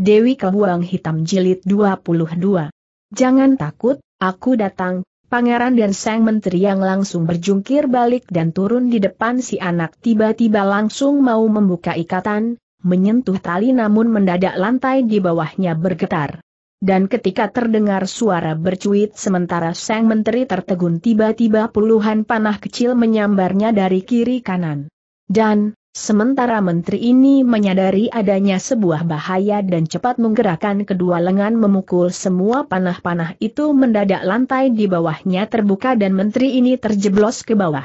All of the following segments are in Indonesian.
Dewi Kebuang Hitam Jilid 22. Jangan takut, aku datang, pangeran dan sang menteri yang langsung berjungkir balik dan turun di depan si anak tiba-tiba langsung mau membuka ikatan, menyentuh tali namun mendadak lantai di bawahnya bergetar. Dan ketika terdengar suara bercuit sementara sang menteri tertegun tiba-tiba puluhan panah kecil menyambarnya dari kiri kanan. Dan, Sementara menteri ini menyadari adanya sebuah bahaya dan cepat menggerakkan kedua lengan memukul semua panah-panah itu mendadak lantai di bawahnya terbuka dan menteri ini terjeblos ke bawah.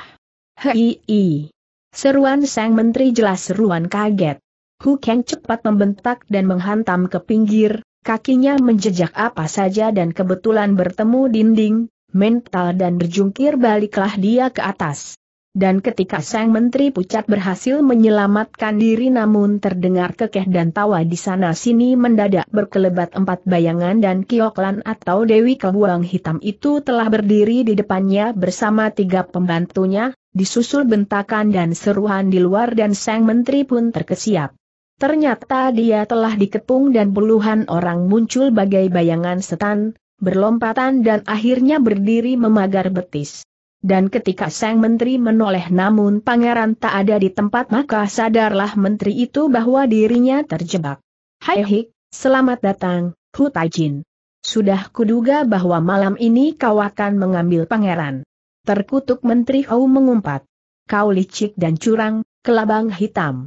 Hei! Seruan sang menteri jelas seruan kaget. Hu Kang cepat membentak dan menghantam ke pinggir, kakinya menjejak apa saja dan kebetulan bertemu dinding, mental dan berjungkir baliklah dia ke atas. Dan ketika sang menteri pucat berhasil menyelamatkan diri namun terdengar kekeh dan tawa di sana-sini mendadak berkelebat empat bayangan dan Kioklan atau Dewi Kebuang Hitam itu telah berdiri di depannya bersama tiga pembantunya, disusul bentakan dan seruhan di luar dan sang menteri pun terkesiap. Ternyata dia telah dikepung dan puluhan orang muncul bagai bayangan setan, berlompatan dan akhirnya berdiri memagar betis. Dan ketika sang menteri menoleh namun pangeran tak ada di tempat maka sadarlah menteri itu bahwa dirinya terjebak. Hai Hik, selamat datang, Hu Taijin. Sudah kuduga bahwa malam ini kau akan mengambil pangeran. Terkutuk menteri Hou mengumpat. Kau licik dan curang, kelabang hitam.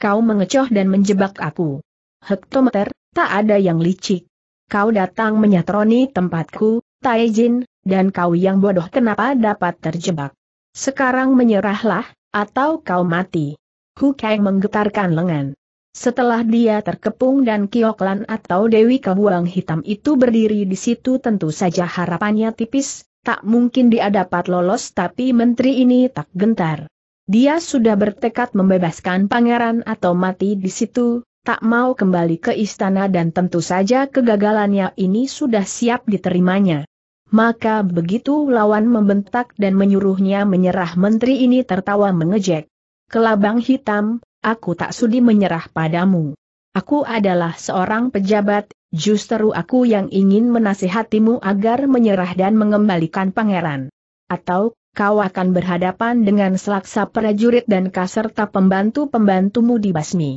Kau mengecoh dan menjebak aku. Hektometer, tak ada yang licik. Kau datang menyatroni tempatku, Taijin, dan kau yang bodoh kenapa dapat terjebak? Sekarang menyerahlah, atau kau mati. Hu Kang menggetarkan lengan. Setelah dia terkepung dan Kioklan atau Dewi Kebuang Hitam itu berdiri di situ tentu saja harapannya tipis, tak mungkin dia dapat lolos tapi menteri ini tak gentar. Dia sudah bertekad membebaskan pangeran atau mati di situ, tak mau kembali ke istana dan tentu saja kegagalannya ini sudah siap diterimanya. Maka begitu lawan membentak dan menyuruhnya menyerah menteri ini tertawa mengejek. Kelabang hitam, aku tak sudi menyerah padamu. Aku adalah seorang pejabat, justru aku yang ingin menasihatimu agar menyerah dan mengembalikan pangeran. Atau, kau akan berhadapan dengan selaksa prajurit dan kaserta pembantu-pembantumu di Basmi.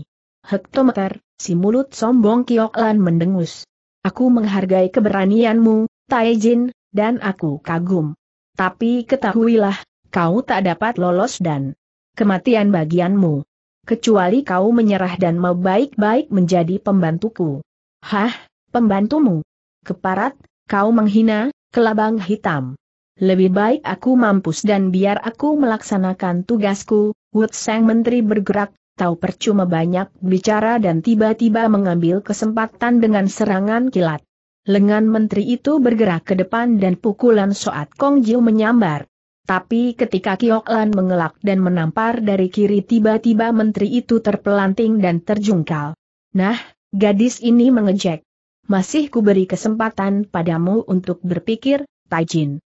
Hektometer, si mulut sombong Kioklan mendengus. Aku menghargai keberanianmu, Taijin, dan aku kagum. Tapi ketahuilah, kau tak dapat lolos dan kematian bagianmu. Kecuali kau menyerah dan mau baik-baik menjadi pembantuku. Hah, pembantumu? Keparat, kau menghina, kelabang hitam. Lebih baik aku mampus dan biar aku melaksanakan tugasku, Wood Sang Menteri bergerak, tahu percuma banyak bicara dan tiba-tiba mengambil kesempatan dengan serangan kilat. Lengan menteri itu bergerak ke depan dan pukulan Soat Kong Jiu menyambar. Tapi ketika Kiok Lan mengelak dan menampar dari kiri tiba-tiba menteri itu terpelanting dan terjungkal. Nah, gadis ini mengejek. Masih kuberi kesempatan padamu untuk berpikir, Taijin.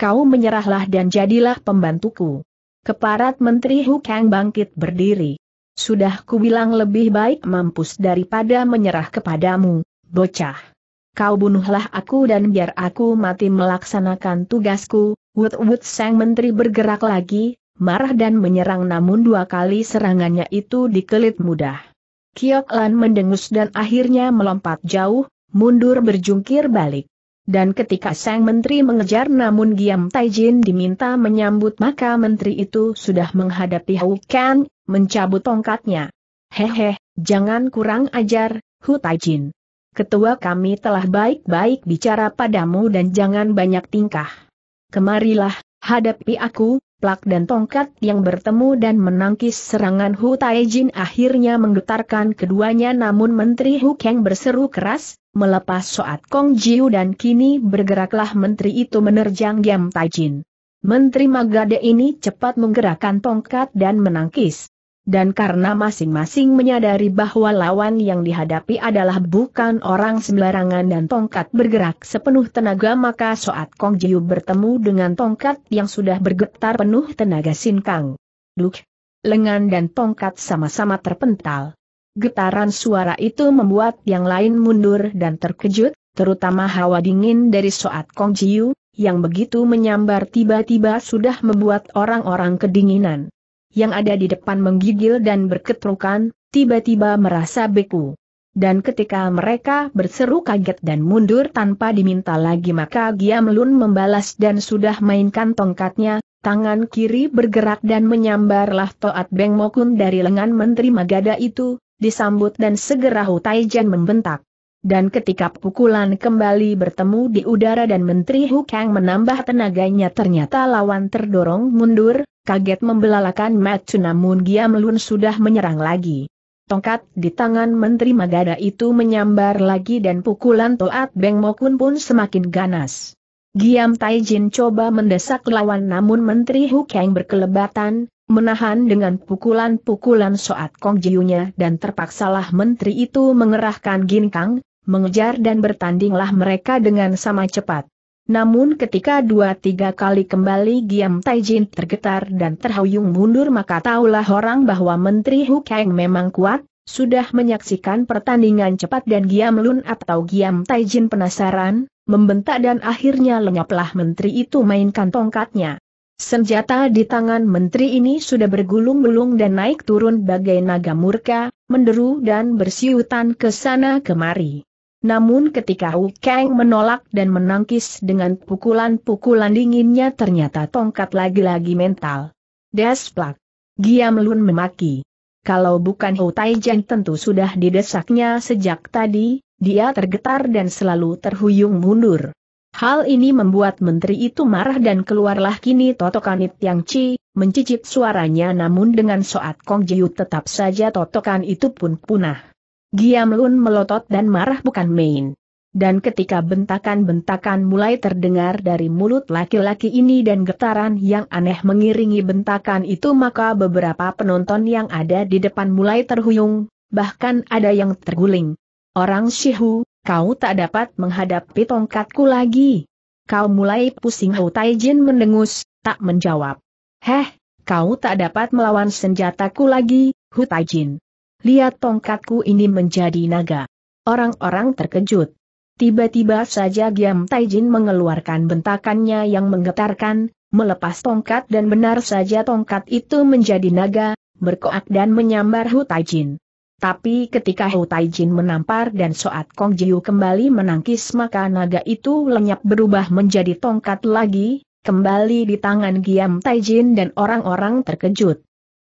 Kau menyerahlah dan jadilah pembantuku. Keparat Menteri Hukang bangkit berdiri. Sudah kubilang lebih baik mampus daripada menyerah kepadamu, bocah kau bunuhlah aku dan biar aku mati melaksanakan tugasku, Wut Wut Sang Menteri bergerak lagi, marah dan menyerang namun dua kali serangannya itu dikelit mudah. Kiok Lan mendengus dan akhirnya melompat jauh, mundur berjungkir balik. Dan ketika sang menteri mengejar namun Giam Taijin diminta menyambut maka menteri itu sudah menghadapi Hou Kan, mencabut tongkatnya. Hehe, jangan kurang ajar, Hu Taijin. Ketua kami telah baik-baik bicara padamu dan jangan banyak tingkah. Kemarilah, hadapi aku, plak dan tongkat yang bertemu dan menangkis serangan Hu Taijin akhirnya menggetarkan keduanya namun Menteri Hu Kang berseru keras, melepas Soat Kong Jiu dan kini bergeraklah Menteri itu menerjang Giam Taijin. Menteri Magade ini cepat menggerakkan tongkat dan menangkis. Dan karena masing-masing menyadari bahwa lawan yang dihadapi adalah bukan orang sembarangan dan tongkat bergerak sepenuh tenaga maka Soat Kong Jiu bertemu dengan tongkat yang sudah bergetar penuh tenaga Sin Kang. Duk! Lengan dan tongkat sama-sama terpental. Getaran suara itu membuat yang lain mundur dan terkejut, terutama hawa dingin dari Soat Kong Jiu, yang begitu menyambar tiba-tiba sudah membuat orang-orang kedinginan yang ada di depan menggigil dan berketrukan, tiba-tiba merasa beku. Dan ketika mereka berseru kaget dan mundur tanpa diminta lagi maka Giamlun membalas dan sudah mainkan tongkatnya, tangan kiri bergerak dan menyambarlah Toat Beng Mokun dari lengan Menteri Magada itu, disambut dan segera Hutai Jan membentak. Dan ketika pukulan kembali bertemu di udara dan Menteri Hukang menambah tenaganya ternyata lawan terdorong mundur, kaget membelalakan Matsu namun Giam Giamlun sudah menyerang lagi. Tongkat di tangan Menteri Magada itu menyambar lagi dan pukulan Toat Beng Mokun pun semakin ganas. Giam Taijin coba mendesak lawan namun Menteri Hukang berkelebatan, menahan dengan pukulan-pukulan soat Kong Jiunya dan terpaksalah menteri itu mengerahkan ginkang, mengejar dan bertandinglah mereka dengan sama cepat. Namun ketika dua-tiga kali kembali Giam Taijin tergetar dan terhuyung mundur maka taulah orang bahwa Menteri Hu Kang memang kuat, sudah menyaksikan pertandingan cepat dan Giam Lun atau Giam Taijin penasaran, membentak dan akhirnya lenyaplah Menteri itu mainkan tongkatnya. Senjata di tangan Menteri ini sudah bergulung-gulung dan naik turun bagai naga murka, menderu dan bersiutan ke sana kemari. Namun ketika Wu Kang menolak dan menangkis dengan pukulan-pukulan dinginnya ternyata tongkat lagi-lagi mental. Desplak. Giam Lun memaki. Kalau bukan Hou Taijian tentu sudah didesaknya sejak tadi, dia tergetar dan selalu terhuyung mundur. Hal ini membuat menteri itu marah dan keluarlah kini totokanit yang Chi, mencicip suaranya namun dengan soat Kong Jiu tetap saja totokan itu pun punah. Giam Lun melotot dan marah bukan main. Dan ketika bentakan-bentakan mulai terdengar dari mulut laki-laki ini dan getaran yang aneh mengiringi bentakan itu maka beberapa penonton yang ada di depan mulai terhuyung, bahkan ada yang terguling. Orang Shihu, kau tak dapat menghadapi tongkatku lagi. Kau mulai pusing Hou Taijin mendengus, tak menjawab. Heh, kau tak dapat melawan senjataku lagi, Hu Taijin lihat tongkatku ini menjadi naga. Orang-orang terkejut. Tiba-tiba saja Giam Taijin mengeluarkan bentakannya yang menggetarkan, melepas tongkat dan benar saja tongkat itu menjadi naga, berkoak dan menyambar Hu Taijin. Tapi ketika Hu Taijin menampar dan Soat Kong Jiu kembali menangkis maka naga itu lenyap berubah menjadi tongkat lagi, kembali di tangan Giam Taijin dan orang-orang terkejut.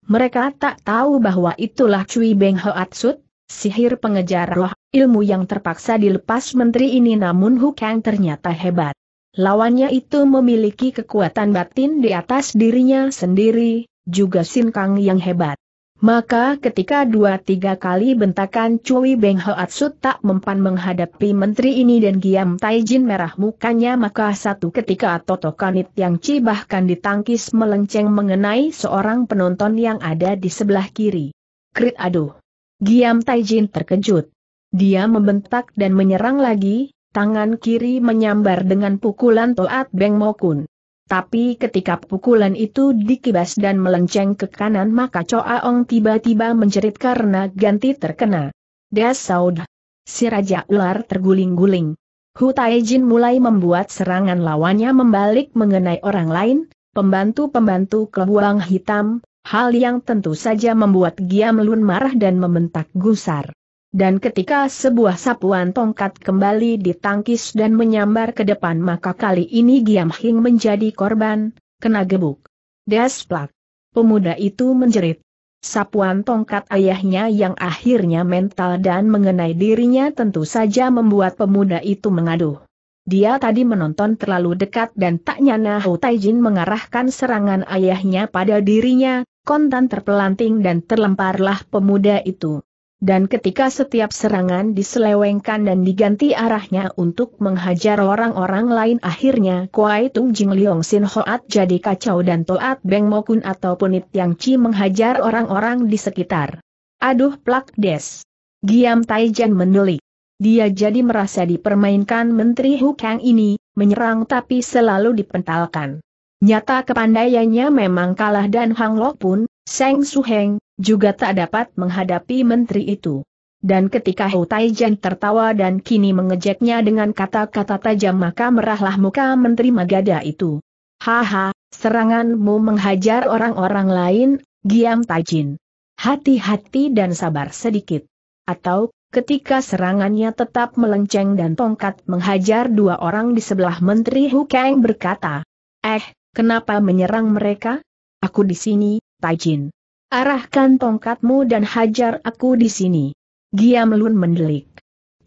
Mereka tak tahu bahwa itulah Cui Beng Hoat Sut, sihir pengejar roh, ilmu yang terpaksa dilepas menteri ini namun Hukang ternyata hebat. Lawannya itu memiliki kekuatan batin di atas dirinya sendiri, juga Sin Kang yang hebat. Maka ketika dua-tiga kali bentakan Cui Beng Hoatsu tak mempan menghadapi menteri ini dan Giam Taijin merah mukanya maka satu ketika Toto Kanit yang Ci bahkan ditangkis melenceng mengenai seorang penonton yang ada di sebelah kiri. Krit aduh! Giam Taijin terkejut. Dia membentak dan menyerang lagi, tangan kiri menyambar dengan pukulan Toat Beng Mokun. Tapi ketika pukulan itu dikibas dan melenceng ke kanan maka Choa Ong tiba-tiba menjerit karena ganti terkena. Dasaud. Si Raja Ular terguling-guling. Hu Taijin mulai membuat serangan lawannya membalik mengenai orang lain, pembantu-pembantu kebuang hitam, hal yang tentu saja membuat Giam Lun marah dan membentak gusar. Dan ketika sebuah sapuan tongkat kembali ditangkis dan menyambar ke depan maka kali ini Giam Hing menjadi korban, kena gebuk. Desplak. Pemuda itu menjerit. Sapuan tongkat ayahnya yang akhirnya mental dan mengenai dirinya tentu saja membuat pemuda itu mengaduh. Dia tadi menonton terlalu dekat dan tak nyana Hou Taijin mengarahkan serangan ayahnya pada dirinya, kontan terpelanting dan terlemparlah pemuda itu. Dan ketika setiap serangan diselewengkan dan diganti arahnya untuk menghajar orang-orang lain akhirnya Kuai Tung Jing Liong Sin Hoat jadi kacau dan Toat Beng Mokun atau Punit Yang Chi menghajar orang-orang di sekitar. Aduh plak des. Giam Taijan menelik. Dia jadi merasa dipermainkan Menteri Hu Kang ini, menyerang tapi selalu dipentalkan. Nyata kepandaiannya memang kalah dan Hang Lok pun, Seng Suheng, juga tak dapat menghadapi menteri itu. Dan ketika Hou Taijian tertawa dan kini mengejeknya dengan kata-kata tajam maka merahlah muka menteri Magada itu. Haha, seranganmu menghajar orang-orang lain, Giam Taijin. Hati-hati dan sabar sedikit. Atau, ketika serangannya tetap melenceng dan tongkat menghajar dua orang di sebelah menteri Hu Kang berkata, Eh, kenapa menyerang mereka? Aku di sini, Taijin. Arahkan tongkatmu dan hajar aku di sini. Giam Lun mendelik.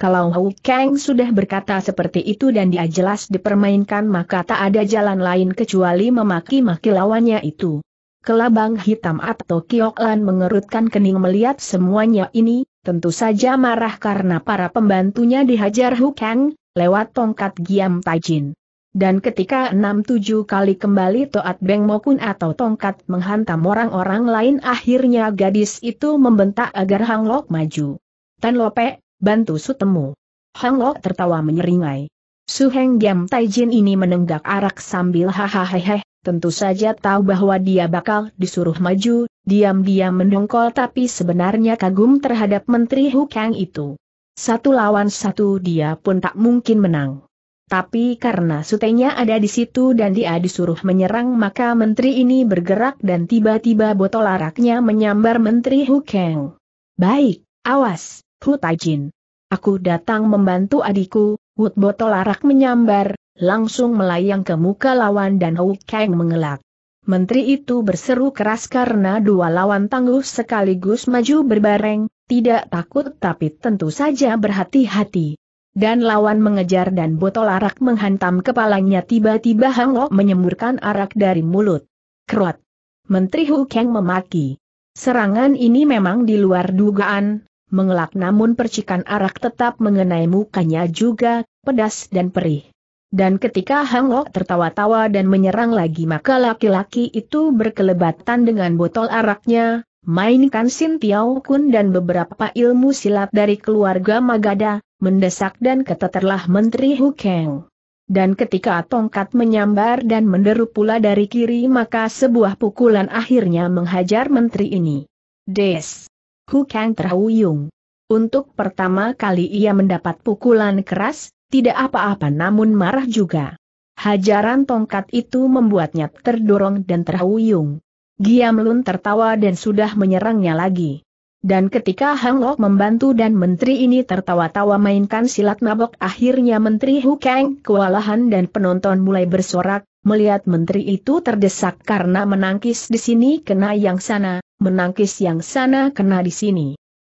Kalau Hu Kang sudah berkata seperti itu dan dia jelas dipermainkan maka tak ada jalan lain kecuali memaki-maki lawannya itu. Kelabang hitam atau Kioklan mengerutkan kening melihat semuanya ini, tentu saja marah karena para pembantunya dihajar Hu Kang, lewat tongkat Giam Taijin. Dan ketika enam tujuh kali kembali Toat Beng Mokun atau tongkat menghantam orang-orang lain akhirnya gadis itu membentak agar Hang Lok maju. Tan Lope, bantu sutemu. Hang Lok tertawa menyeringai. Su Heng Giam Taijin ini menenggak arak sambil hahaha, tentu saja tahu bahwa dia bakal disuruh maju, diam-diam mendongkol tapi sebenarnya kagum terhadap Menteri Hu Kang itu. Satu lawan satu dia pun tak mungkin menang. Tapi karena sutenya ada di situ dan dia disuruh menyerang maka menteri ini bergerak dan tiba-tiba botol araknya menyambar menteri Hukeng. Baik, awas, Hu Taijin. Aku datang membantu adikku, Hu botol arak menyambar, langsung melayang ke muka lawan dan Hu Kang mengelak. Menteri itu berseru keras karena dua lawan tangguh sekaligus maju berbareng, tidak takut tapi tentu saja berhati-hati. Dan lawan mengejar dan botol arak menghantam kepalanya tiba-tiba Hang Lok menyemburkan arak dari mulut. Kerot. Menteri Hu Kang memaki. Serangan ini memang di luar dugaan, mengelak namun percikan arak tetap mengenai mukanya juga, pedas dan perih. Dan ketika Hang Lok tertawa-tawa dan menyerang lagi maka laki-laki itu berkelebatan dengan botol araknya, mainkan Sin Tiao Kun dan beberapa ilmu silat dari keluarga Magada, mendesak dan keteterlah Menteri Hu Kang. Dan ketika tongkat menyambar dan menderu pula dari kiri maka sebuah pukulan akhirnya menghajar menteri ini. Des. Hu Kang terhuyung. Untuk pertama kali ia mendapat pukulan keras, tidak apa-apa namun marah juga. Hajaran tongkat itu membuatnya terdorong dan terhuyung. Giamlun tertawa dan sudah menyerangnya lagi. Dan ketika Hang Lok membantu dan menteri ini tertawa-tawa mainkan silat nabok, akhirnya menteri Hu Kang kewalahan dan penonton mulai bersorak, melihat menteri itu terdesak karena menangkis di sini kena yang sana, menangkis yang sana kena di sini.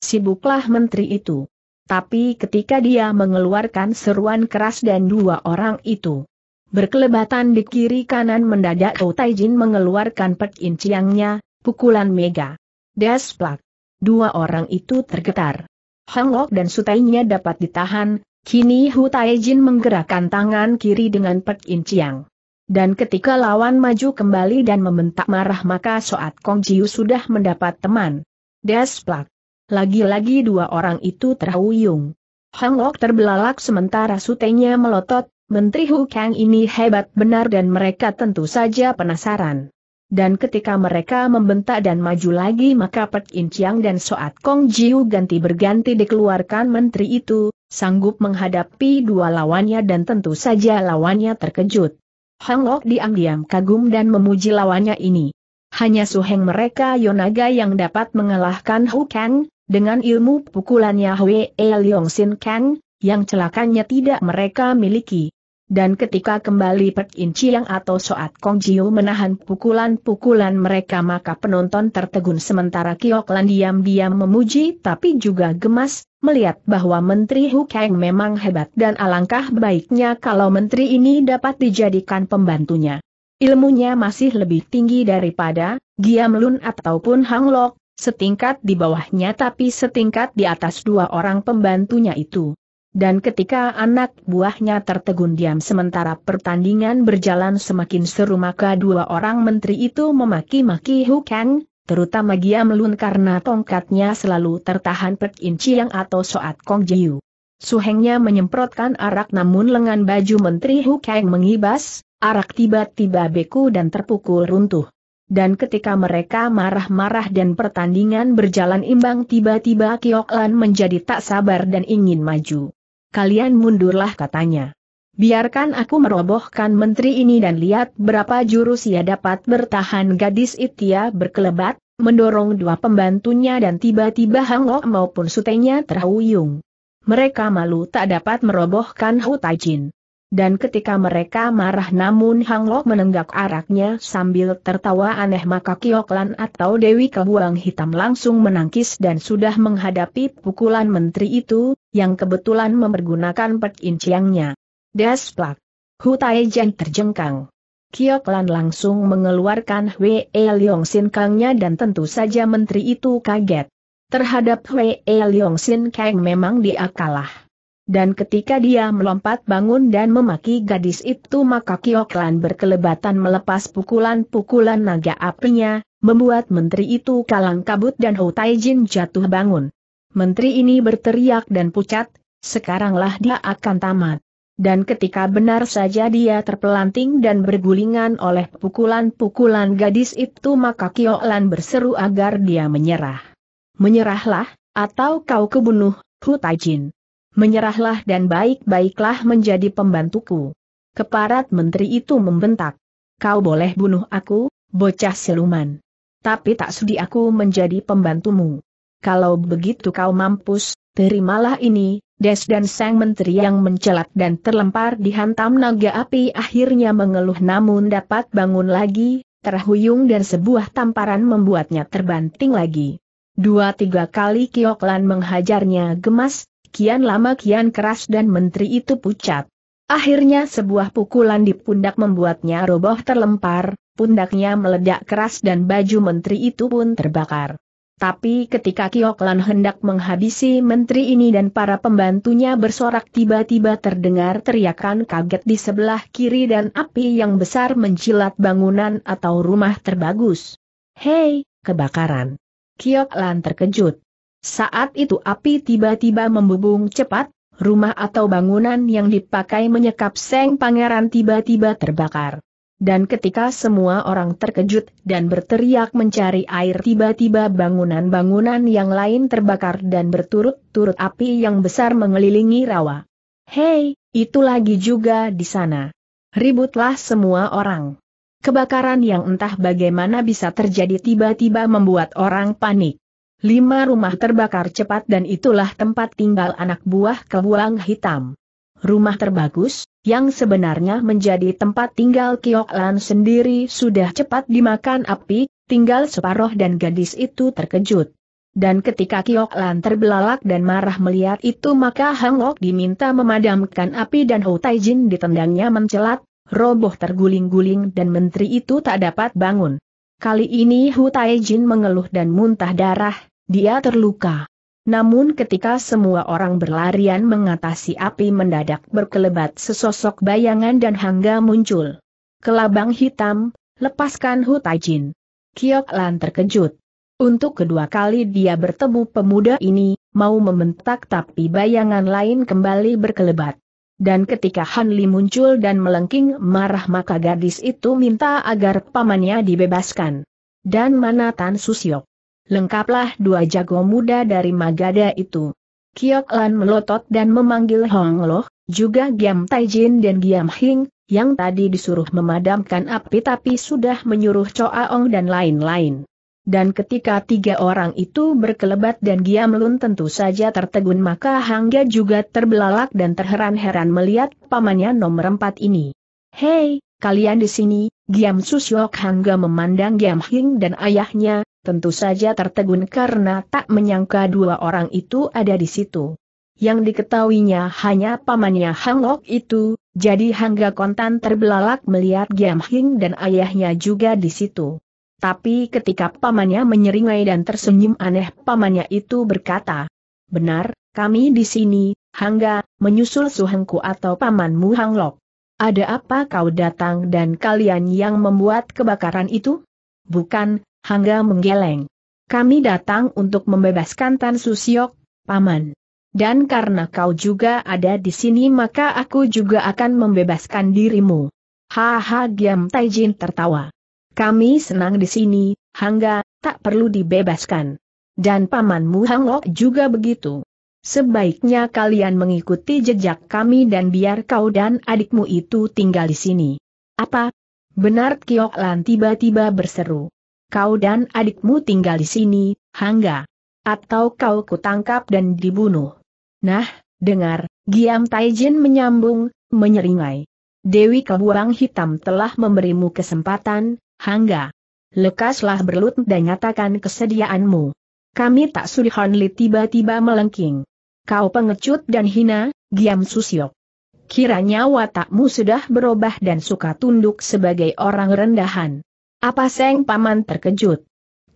Sibuklah menteri itu. Tapi ketika dia mengeluarkan seruan keras dan dua orang itu Berkelebatan di kiri kanan mendadak Ou Taijin mengeluarkan pekin pukulan mega. Desplak. Dua orang itu tergetar. Hang dan sutainya dapat ditahan, kini Hu Taijin menggerakkan tangan kiri dengan pekin Dan ketika lawan maju kembali dan membentak marah maka Soat Kong Jiu sudah mendapat teman. Desplak. Lagi-lagi dua orang itu terhuyung. Hang terbelalak sementara sutainya melotot, Menteri Hu Kang ini hebat benar dan mereka tentu saja penasaran. Dan ketika mereka membentak dan maju lagi maka Pek In Chiang dan Soat Kong Jiu ganti berganti dikeluarkan menteri itu, sanggup menghadapi dua lawannya dan tentu saja lawannya terkejut. Hang Lok diam-diam kagum dan memuji lawannya ini. Hanya suheng mereka Yonaga yang dapat mengalahkan Hu Kang, dengan ilmu pukulannya Hwe El Leong Sin Kang, yang celakanya tidak mereka miliki. Dan ketika kembali Pek In atau Soat Kong Jiu menahan pukulan-pukulan mereka maka penonton tertegun sementara Kiok Lan diam-diam memuji tapi juga gemas, melihat bahwa Menteri Hu Kang memang hebat dan alangkah baiknya kalau Menteri ini dapat dijadikan pembantunya. Ilmunya masih lebih tinggi daripada Giam Lun ataupun Hang Lok, setingkat di bawahnya tapi setingkat di atas dua orang pembantunya itu dan ketika anak buahnya tertegun diam sementara pertandingan berjalan semakin seru maka dua orang menteri itu memaki-maki Hu Kang, terutama Giam Lun karena tongkatnya selalu tertahan Pek In Chiang atau Soat Kong Jiu. Suhengnya menyemprotkan arak namun lengan baju menteri Hu Kang mengibas, arak tiba-tiba beku dan terpukul runtuh. Dan ketika mereka marah-marah dan pertandingan berjalan imbang tiba-tiba Lan menjadi tak sabar dan ingin maju kalian mundurlah katanya. Biarkan aku merobohkan menteri ini dan lihat berapa jurus ia dapat bertahan gadis Itia berkelebat, mendorong dua pembantunya dan tiba-tiba Hangok maupun sutenya terhuyung. Mereka malu tak dapat merobohkan Hu Taijin. Dan ketika mereka marah namun Hang Lok menenggak araknya sambil tertawa aneh maka Kioklan atau Dewi Kebuang Hitam langsung menangkis dan sudah menghadapi pukulan menteri itu, yang kebetulan mempergunakan pet inciangnya. Dasplak! Hutai Jan terjengkang. Kioklan langsung mengeluarkan Hwe e Leong Sin Kangnya dan tentu saja menteri itu kaget. Terhadap Hwe e Leong Sin Kang memang dia kalah. Dan ketika dia melompat bangun dan memaki gadis itu maka Kioklan berkelebatan melepas pukulan-pukulan naga apinya, membuat menteri itu kalang kabut dan Ho Taijin jatuh bangun. Menteri ini berteriak dan pucat, sekaranglah dia akan tamat. Dan ketika benar saja dia terpelanting dan bergulingan oleh pukulan-pukulan gadis itu maka Kioklan berseru agar dia menyerah. Menyerahlah, atau kau kebunuh, Hu Taijin menyerahlah dan baik-baiklah menjadi pembantuku. Keparat menteri itu membentak. Kau boleh bunuh aku, bocah siluman. Tapi tak sudi aku menjadi pembantumu. Kalau begitu kau mampus, terimalah ini, Des dan sang menteri yang mencelat dan terlempar dihantam naga api akhirnya mengeluh namun dapat bangun lagi, terhuyung dan sebuah tamparan membuatnya terbanting lagi. Dua tiga kali Kioklan menghajarnya gemas, kian lama kian keras dan menteri itu pucat. Akhirnya sebuah pukulan di pundak membuatnya roboh terlempar, pundaknya meledak keras dan baju menteri itu pun terbakar. Tapi ketika Kioklan hendak menghabisi menteri ini dan para pembantunya bersorak tiba-tiba terdengar teriakan kaget di sebelah kiri dan api yang besar menjilat bangunan atau rumah terbagus. Hei, kebakaran! Kioklan terkejut. Saat itu api tiba-tiba membubung cepat, rumah atau bangunan yang dipakai menyekap Seng Pangeran tiba-tiba terbakar. Dan ketika semua orang terkejut dan berteriak mencari air tiba-tiba bangunan-bangunan yang lain terbakar dan berturut-turut api yang besar mengelilingi rawa. Hei, itu lagi juga di sana. Ributlah semua orang. Kebakaran yang entah bagaimana bisa terjadi tiba-tiba membuat orang panik. Lima rumah terbakar cepat dan itulah tempat tinggal anak buah kebuang hitam. Rumah terbagus, yang sebenarnya menjadi tempat tinggal Kiok Lan sendiri sudah cepat dimakan api, tinggal separoh dan gadis itu terkejut. Dan ketika Kiok Lan terbelalak dan marah melihat itu maka Hang Ok diminta memadamkan api dan Ho Tai Jin ditendangnya mencelat, roboh terguling-guling dan menteri itu tak dapat bangun. Kali ini Hu Jin mengeluh dan muntah darah, dia terluka. Namun ketika semua orang berlarian mengatasi api mendadak berkelebat sesosok bayangan dan hangga muncul. Kelabang hitam, lepaskan Hutajin. Kiok Lan terkejut. Untuk kedua kali dia bertemu pemuda ini, mau membentak tapi bayangan lain kembali berkelebat. Dan ketika Han Li muncul dan melengking marah maka gadis itu minta agar pamannya dibebaskan. Dan mana Tan Susyok? lengkaplah dua jago muda dari Magada itu. Kiok Lan melotot dan memanggil Hong Loh, juga Giam Taijin dan Giam Hing, yang tadi disuruh memadamkan api tapi sudah menyuruh Choa Ong dan lain-lain. Dan ketika tiga orang itu berkelebat dan Giam Lun tentu saja tertegun maka Hangga juga terbelalak dan terheran-heran melihat pamannya nomor empat ini. Hei, kalian di sini, Giam Susyok Hangga memandang Giam Hing dan ayahnya, tentu saja tertegun karena tak menyangka dua orang itu ada di situ. Yang diketahuinya hanya pamannya Hang Lok itu, jadi Hangga Kontan terbelalak melihat Giam Hing dan ayahnya juga di situ. Tapi ketika pamannya menyeringai dan tersenyum aneh pamannya itu berkata, Benar, kami di sini, Hangga, menyusul suhengku atau pamanmu Hang Lok. Ada apa kau datang dan kalian yang membuat kebakaran itu? Bukan, Hangga menggeleng. Kami datang untuk membebaskan Tan Susiok, Paman. Dan karena kau juga ada di sini maka aku juga akan membebaskan dirimu. Haha Giam Taijin tertawa. Kami senang di sini, Hangga, tak perlu dibebaskan. Dan pamanmu Hanglok juga begitu. Sebaiknya kalian mengikuti jejak kami dan biar kau dan adikmu itu tinggal di sini. Apa? Benar Kiok Lan tiba-tiba berseru kau dan adikmu tinggal di sini, Hangga. Atau kau kutangkap dan dibunuh. Nah, dengar, Giam Taijin menyambung, menyeringai. Dewi Kebuang Hitam telah memberimu kesempatan, Hangga. Lekaslah berlut dan nyatakan kesediaanmu. Kami tak sudi Honli tiba-tiba melengking. Kau pengecut dan hina, Giam Susyok. Kiranya watakmu sudah berubah dan suka tunduk sebagai orang rendahan. Apa Seng Paman terkejut?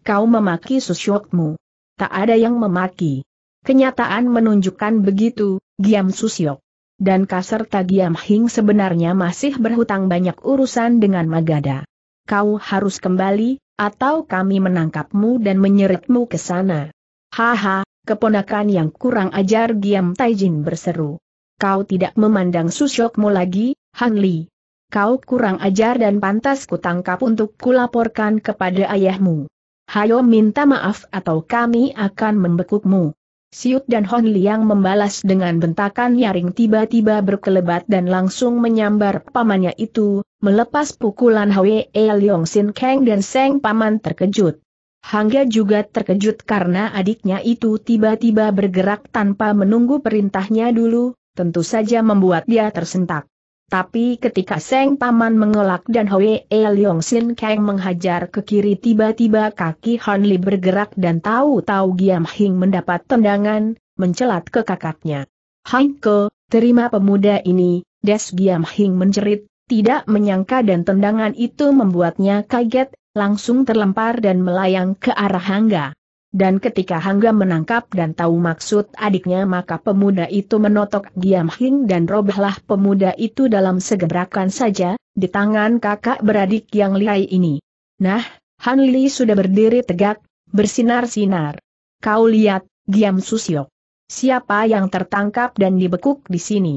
Kau memaki Susyokmu. Tak ada yang memaki. Kenyataan menunjukkan begitu, Giam Susyok. Dan kaserta Giam Hing sebenarnya masih berhutang banyak urusan dengan Magada. Kau harus kembali, atau kami menangkapmu dan menyeretmu ke sana. Haha, keponakan yang kurang ajar Giam Taijin berseru. Kau tidak memandang Susyokmu lagi, Han Li kau kurang ajar dan pantas kutangkap untuk kulaporkan kepada ayahmu. Hayo minta maaf atau kami akan membekukmu. Siut dan Hon Liang membalas dengan bentakan nyaring tiba-tiba berkelebat dan langsung menyambar pamannya itu, melepas pukulan Hwe Yong Sin Kang dan Seng Paman terkejut. Hangga juga terkejut karena adiknya itu tiba-tiba bergerak tanpa menunggu perintahnya dulu, tentu saja membuat dia tersentak. Tapi ketika Seng Paman mengelak dan E. Leong Sin Kang menghajar ke kiri tiba-tiba kaki Han Li bergerak dan tahu-tahu Giam Hing mendapat tendangan, mencelat ke kakaknya. Hai Ke, terima pemuda ini, Des Giam Hing menjerit, tidak menyangka dan tendangan itu membuatnya kaget, langsung terlempar dan melayang ke arah Hangga. Dan ketika Hangga menangkap dan tahu maksud adiknya maka pemuda itu menotok Giam Hing dan robahlah pemuda itu dalam segebrakan saja, di tangan kakak beradik yang lihai ini. Nah, Han Li sudah berdiri tegak, bersinar-sinar. Kau lihat, Giam Susiok. Siapa yang tertangkap dan dibekuk di sini?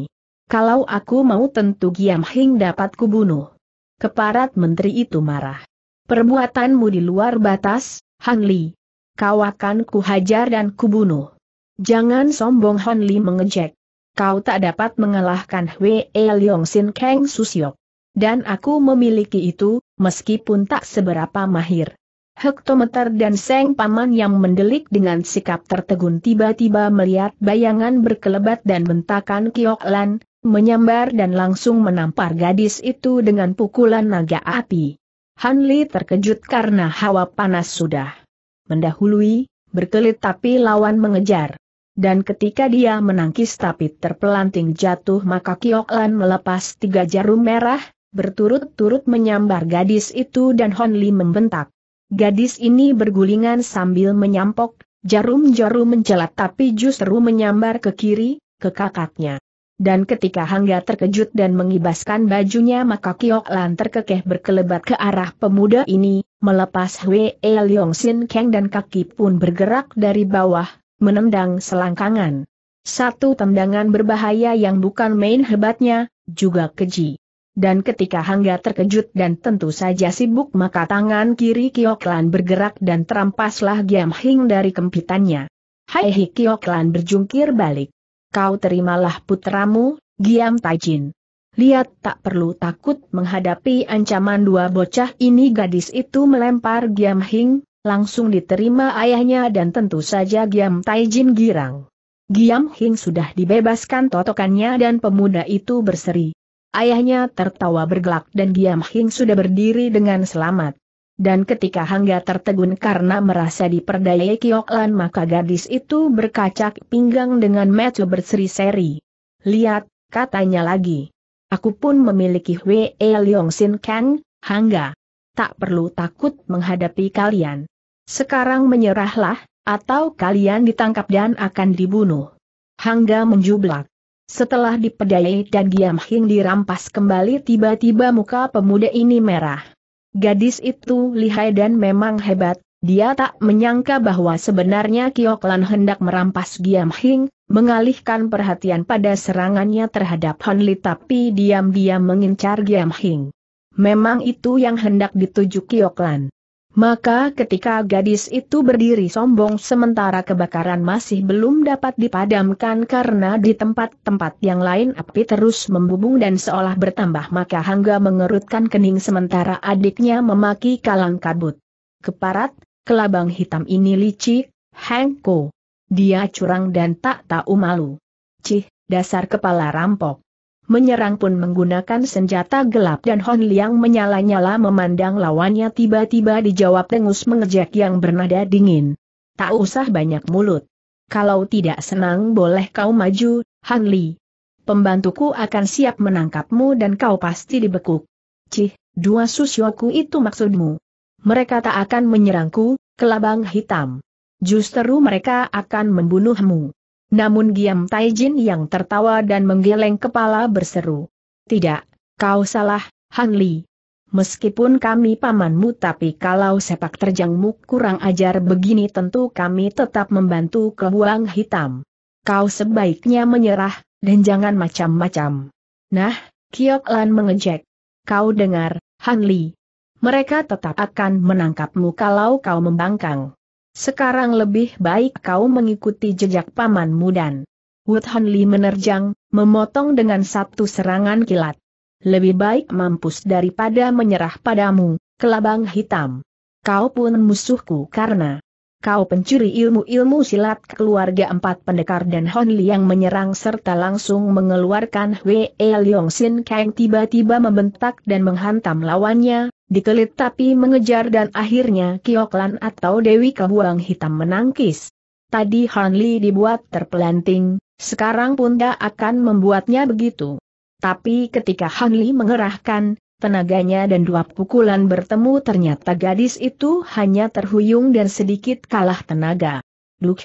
Kalau aku mau tentu Giam Hing dapat kubunuh. Keparat menteri itu marah. Perbuatanmu di luar batas, Han Li kau akan kuhajar dan kubunuh. Jangan sombong Hon Li mengejek. Kau tak dapat mengalahkan Hwee Leong Sin Kang Susyok. Dan aku memiliki itu, meskipun tak seberapa mahir. Hektometer dan Seng Paman yang mendelik dengan sikap tertegun tiba-tiba melihat bayangan berkelebat dan bentakan Kiok Lan, menyambar dan langsung menampar gadis itu dengan pukulan naga api. Han Li terkejut karena hawa panas sudah mendahului, berkelit tapi lawan mengejar. Dan ketika dia menangkis tapi terpelanting jatuh maka Kiok melepas tiga jarum merah, berturut-turut menyambar gadis itu dan Hon Li membentak. Gadis ini bergulingan sambil menyampok, jarum-jarum mencelat tapi justru menyambar ke kiri, ke kakaknya. Dan ketika Hangga terkejut dan mengibaskan bajunya maka Kiok terkekeh berkelebat ke arah pemuda ini, melepas Wei e Leong Sin Kang dan kaki pun bergerak dari bawah, menendang selangkangan. Satu tendangan berbahaya yang bukan main hebatnya, juga keji. Dan ketika Hangga terkejut dan tentu saja sibuk maka tangan kiri Kioklan bergerak dan terampaslah Giam Hing dari kempitannya. Hai Hi Kioklan berjungkir balik. Kau terimalah putramu, Giam Tajin. Lihat tak perlu takut menghadapi ancaman dua bocah ini gadis itu melempar Giam Hing, langsung diterima ayahnya dan tentu saja Giam Taijin girang. Giam Hing sudah dibebaskan totokannya dan pemuda itu berseri. Ayahnya tertawa bergelak dan Giam Hing sudah berdiri dengan selamat. Dan ketika Hangga tertegun karena merasa diperdaya Kioklan maka gadis itu berkacak pinggang dengan mata berseri-seri. Lihat, katanya lagi. Aku pun memiliki Hwee Leong Sin Kang, Hangga. Tak perlu takut menghadapi kalian. Sekarang menyerahlah, atau kalian ditangkap dan akan dibunuh. Hangga menjublak. Setelah dipedayai dan Giam Hing dirampas kembali tiba-tiba muka pemuda ini merah. Gadis itu lihai dan memang hebat, dia tak menyangka bahwa sebenarnya Kioklan hendak merampas Giam Hing, mengalihkan perhatian pada serangannya terhadap Honli tapi diam-diam mengincar Giam Hing. Memang itu yang hendak dituju Kioklan. Maka ketika gadis itu berdiri sombong sementara kebakaran masih belum dapat dipadamkan karena di tempat-tempat yang lain api terus membubung dan seolah bertambah maka Hangga mengerutkan kening sementara adiknya memaki kalang kabut. Keparat, kelabang hitam ini licik, Hengko. Dia curang dan tak tahu malu. Cih, dasar kepala rampok. Menyerang pun menggunakan senjata gelap dan Hon Liang menyala-nyala memandang lawannya tiba-tiba dijawab dengus mengejek yang bernada dingin. Tak usah banyak mulut. Kalau tidak senang boleh kau maju, Han Li. Pembantuku akan siap menangkapmu dan kau pasti dibekuk. Cih, dua susyoku itu maksudmu. Mereka tak akan menyerangku, kelabang hitam justru mereka akan membunuhmu. Namun Giam Taijin yang tertawa dan menggeleng kepala berseru. Tidak, kau salah, Han Li. Meskipun kami pamanmu tapi kalau sepak terjangmu kurang ajar begini tentu kami tetap membantu ke Hitam. Kau sebaiknya menyerah, dan jangan macam-macam. Nah, Kiok Lan mengejek. Kau dengar, Han Li. Mereka tetap akan menangkapmu kalau kau membangkang. Sekarang lebih baik kau mengikuti jejak paman Mudan. Wood menerjang, memotong dengan satu serangan kilat. Lebih baik mampus daripada menyerah padamu, kelabang hitam. Kau pun musuhku karena kau pencuri ilmu-ilmu silat keluarga empat pendekar dan Hon yang menyerang serta langsung mengeluarkan Wei Leong Sin Kang tiba-tiba membentak dan menghantam lawannya, dikelit tapi mengejar dan akhirnya Kioklan atau Dewi Kebuang Hitam menangkis. Tadi Hon Li dibuat terpelanting, sekarang pun tak akan membuatnya begitu. Tapi ketika Han Li mengerahkan Tenaganya dan dua pukulan bertemu ternyata gadis itu hanya terhuyung dan sedikit kalah tenaga. Duk!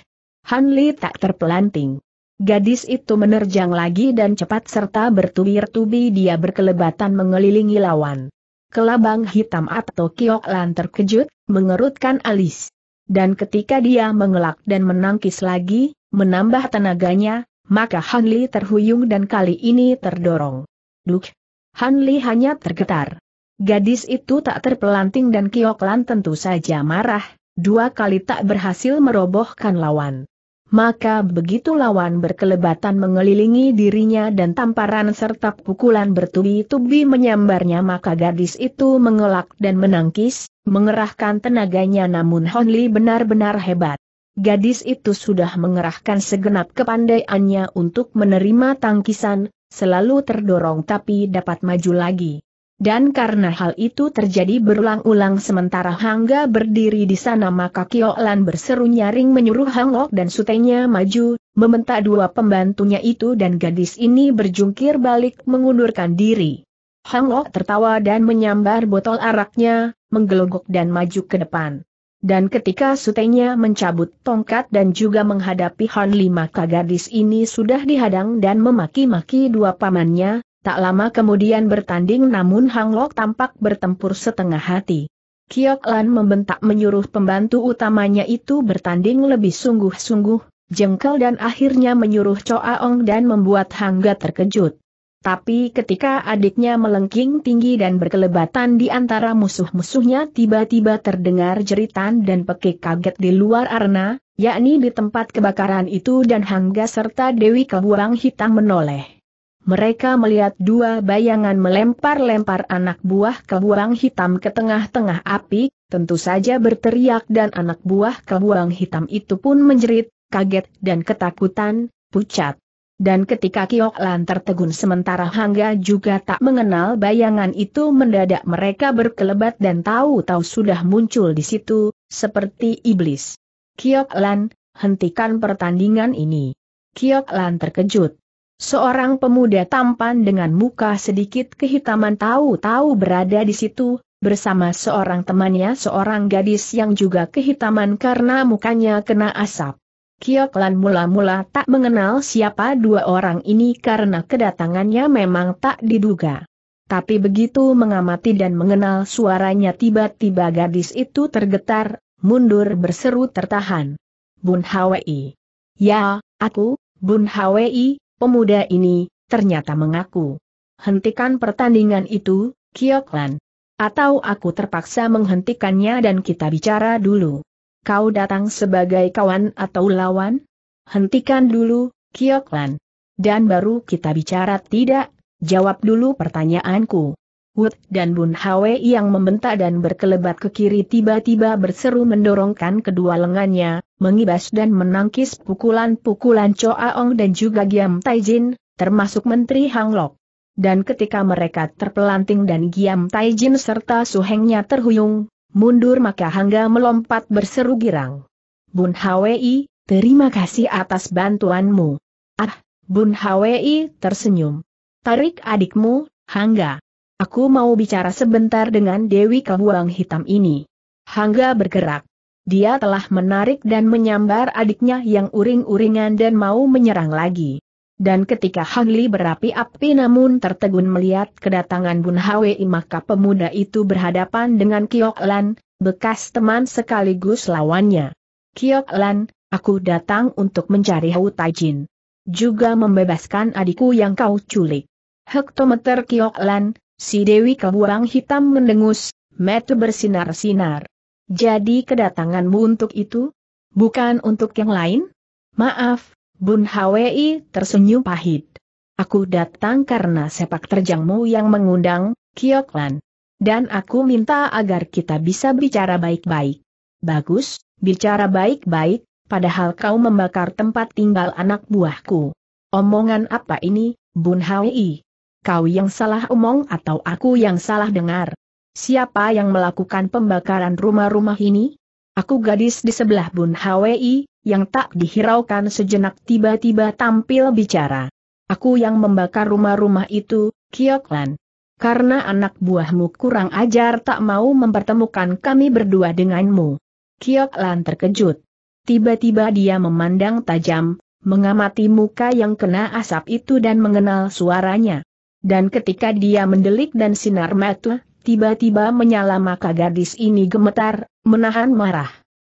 Han tak terpelanting. Gadis itu menerjang lagi dan cepat serta bertubi tubi dia berkelebatan mengelilingi lawan. Kelabang hitam atau kioklan terkejut, mengerutkan alis. Dan ketika dia mengelak dan menangkis lagi, menambah tenaganya, maka Hanli terhuyung dan kali ini terdorong. Duk, Han Li hanya tergetar. Gadis itu tak terpelanting dan Kioklan tentu saja marah, dua kali tak berhasil merobohkan lawan. Maka begitu lawan berkelebatan mengelilingi dirinya dan tamparan serta pukulan bertubi-tubi menyambarnya maka gadis itu mengelak dan menangkis, mengerahkan tenaganya namun Li benar-benar hebat. Gadis itu sudah mengerahkan segenap kepandaiannya untuk menerima tangkisan, selalu terdorong tapi dapat maju lagi. Dan karena hal itu terjadi berulang-ulang sementara Hangga berdiri di sana maka Kiolan berseru nyaring menyuruh Hangok dan sutenya maju, membentak dua pembantunya itu dan gadis ini berjungkir balik mengundurkan diri. Hangok tertawa dan menyambar botol araknya, menggelogok dan maju ke depan. Dan ketika sutenya mencabut tongkat dan juga menghadapi Han Li maka gadis ini sudah dihadang dan memaki-maki dua pamannya, tak lama kemudian bertanding namun Hang Lok tampak bertempur setengah hati. Kiok Lan membentak menyuruh pembantu utamanya itu bertanding lebih sungguh-sungguh, jengkel dan akhirnya menyuruh Choa Ong dan membuat Hangga terkejut. Tapi ketika adiknya melengking tinggi dan berkelebatan di antara musuh-musuhnya tiba-tiba terdengar jeritan dan pekik kaget di luar arena, yakni di tempat kebakaran itu dan Hangga serta Dewi Kebuang Hitam menoleh. Mereka melihat dua bayangan melempar-lempar anak buah kebuang hitam ke tengah-tengah api, tentu saja berteriak dan anak buah kebuang hitam itu pun menjerit, kaget dan ketakutan, pucat. Dan ketika Kiok Lan tertegun sementara Hangga juga tak mengenal bayangan itu mendadak mereka berkelebat dan tahu-tahu sudah muncul di situ, seperti iblis. Kiok Lan, hentikan pertandingan ini. Kiok Lan terkejut. Seorang pemuda tampan dengan muka sedikit kehitaman tahu-tahu berada di situ, bersama seorang temannya seorang gadis yang juga kehitaman karena mukanya kena asap. Kioklan mula-mula tak mengenal siapa dua orang ini karena kedatangannya memang tak diduga. Tapi begitu mengamati dan mengenal suaranya tiba-tiba gadis itu tergetar, mundur berseru tertahan. Bun Hwi. Ya, aku, Bun Hwi, pemuda ini, ternyata mengaku. Hentikan pertandingan itu, Kioklan. Atau aku terpaksa menghentikannya dan kita bicara dulu kau datang sebagai kawan atau lawan? Hentikan dulu, Kioklan. Dan baru kita bicara tidak, jawab dulu pertanyaanku. Wood dan Bun Hwe yang membentak dan berkelebat ke kiri tiba-tiba berseru mendorongkan kedua lengannya, mengibas dan menangkis pukulan-pukulan Aong dan juga Giam Jin, termasuk Menteri Hang Lok. Dan ketika mereka terpelanting dan Giam Jin serta Suhengnya terhuyung, mundur maka Hangga melompat berseru girang. Bun Hwi, terima kasih atas bantuanmu. Ah, Bun Hwi tersenyum. Tarik adikmu, Hangga. Aku mau bicara sebentar dengan Dewi Kebuang Hitam ini. Hangga bergerak. Dia telah menarik dan menyambar adiknya yang uring-uringan dan mau menyerang lagi. Dan ketika Han Li berapi-api namun tertegun melihat kedatangan Bun Hwi maka pemuda itu berhadapan dengan Kiok Lan, bekas teman sekaligus lawannya. Kiok Lan, aku datang untuk mencari Hau Taijin. Juga membebaskan adikku yang kau culik. Hektometer Kiok Lan, si Dewi Kebuang Hitam mendengus, metu bersinar-sinar. Jadi kedatanganmu untuk itu? Bukan untuk yang lain? Maaf, Bun Hwi tersenyum pahit. Aku datang karena sepak terjangmu yang mengundang, Kioklan. Dan aku minta agar kita bisa bicara baik-baik. Bagus, bicara baik-baik, padahal kau membakar tempat tinggal anak buahku. Omongan apa ini, Bun Hwi? Kau yang salah omong atau aku yang salah dengar? Siapa yang melakukan pembakaran rumah-rumah ini? Aku gadis di sebelah Bun Hwi, yang tak dihiraukan sejenak tiba-tiba tampil bicara. Aku yang membakar rumah-rumah itu, Kioklan. Karena anak buahmu kurang ajar tak mau mempertemukan kami berdua denganmu. Kioklan terkejut. Tiba-tiba dia memandang tajam, mengamati muka yang kena asap itu dan mengenal suaranya. Dan ketika dia mendelik dan sinar mata, Tiba-tiba menyala maka gadis ini gemetar, menahan marah.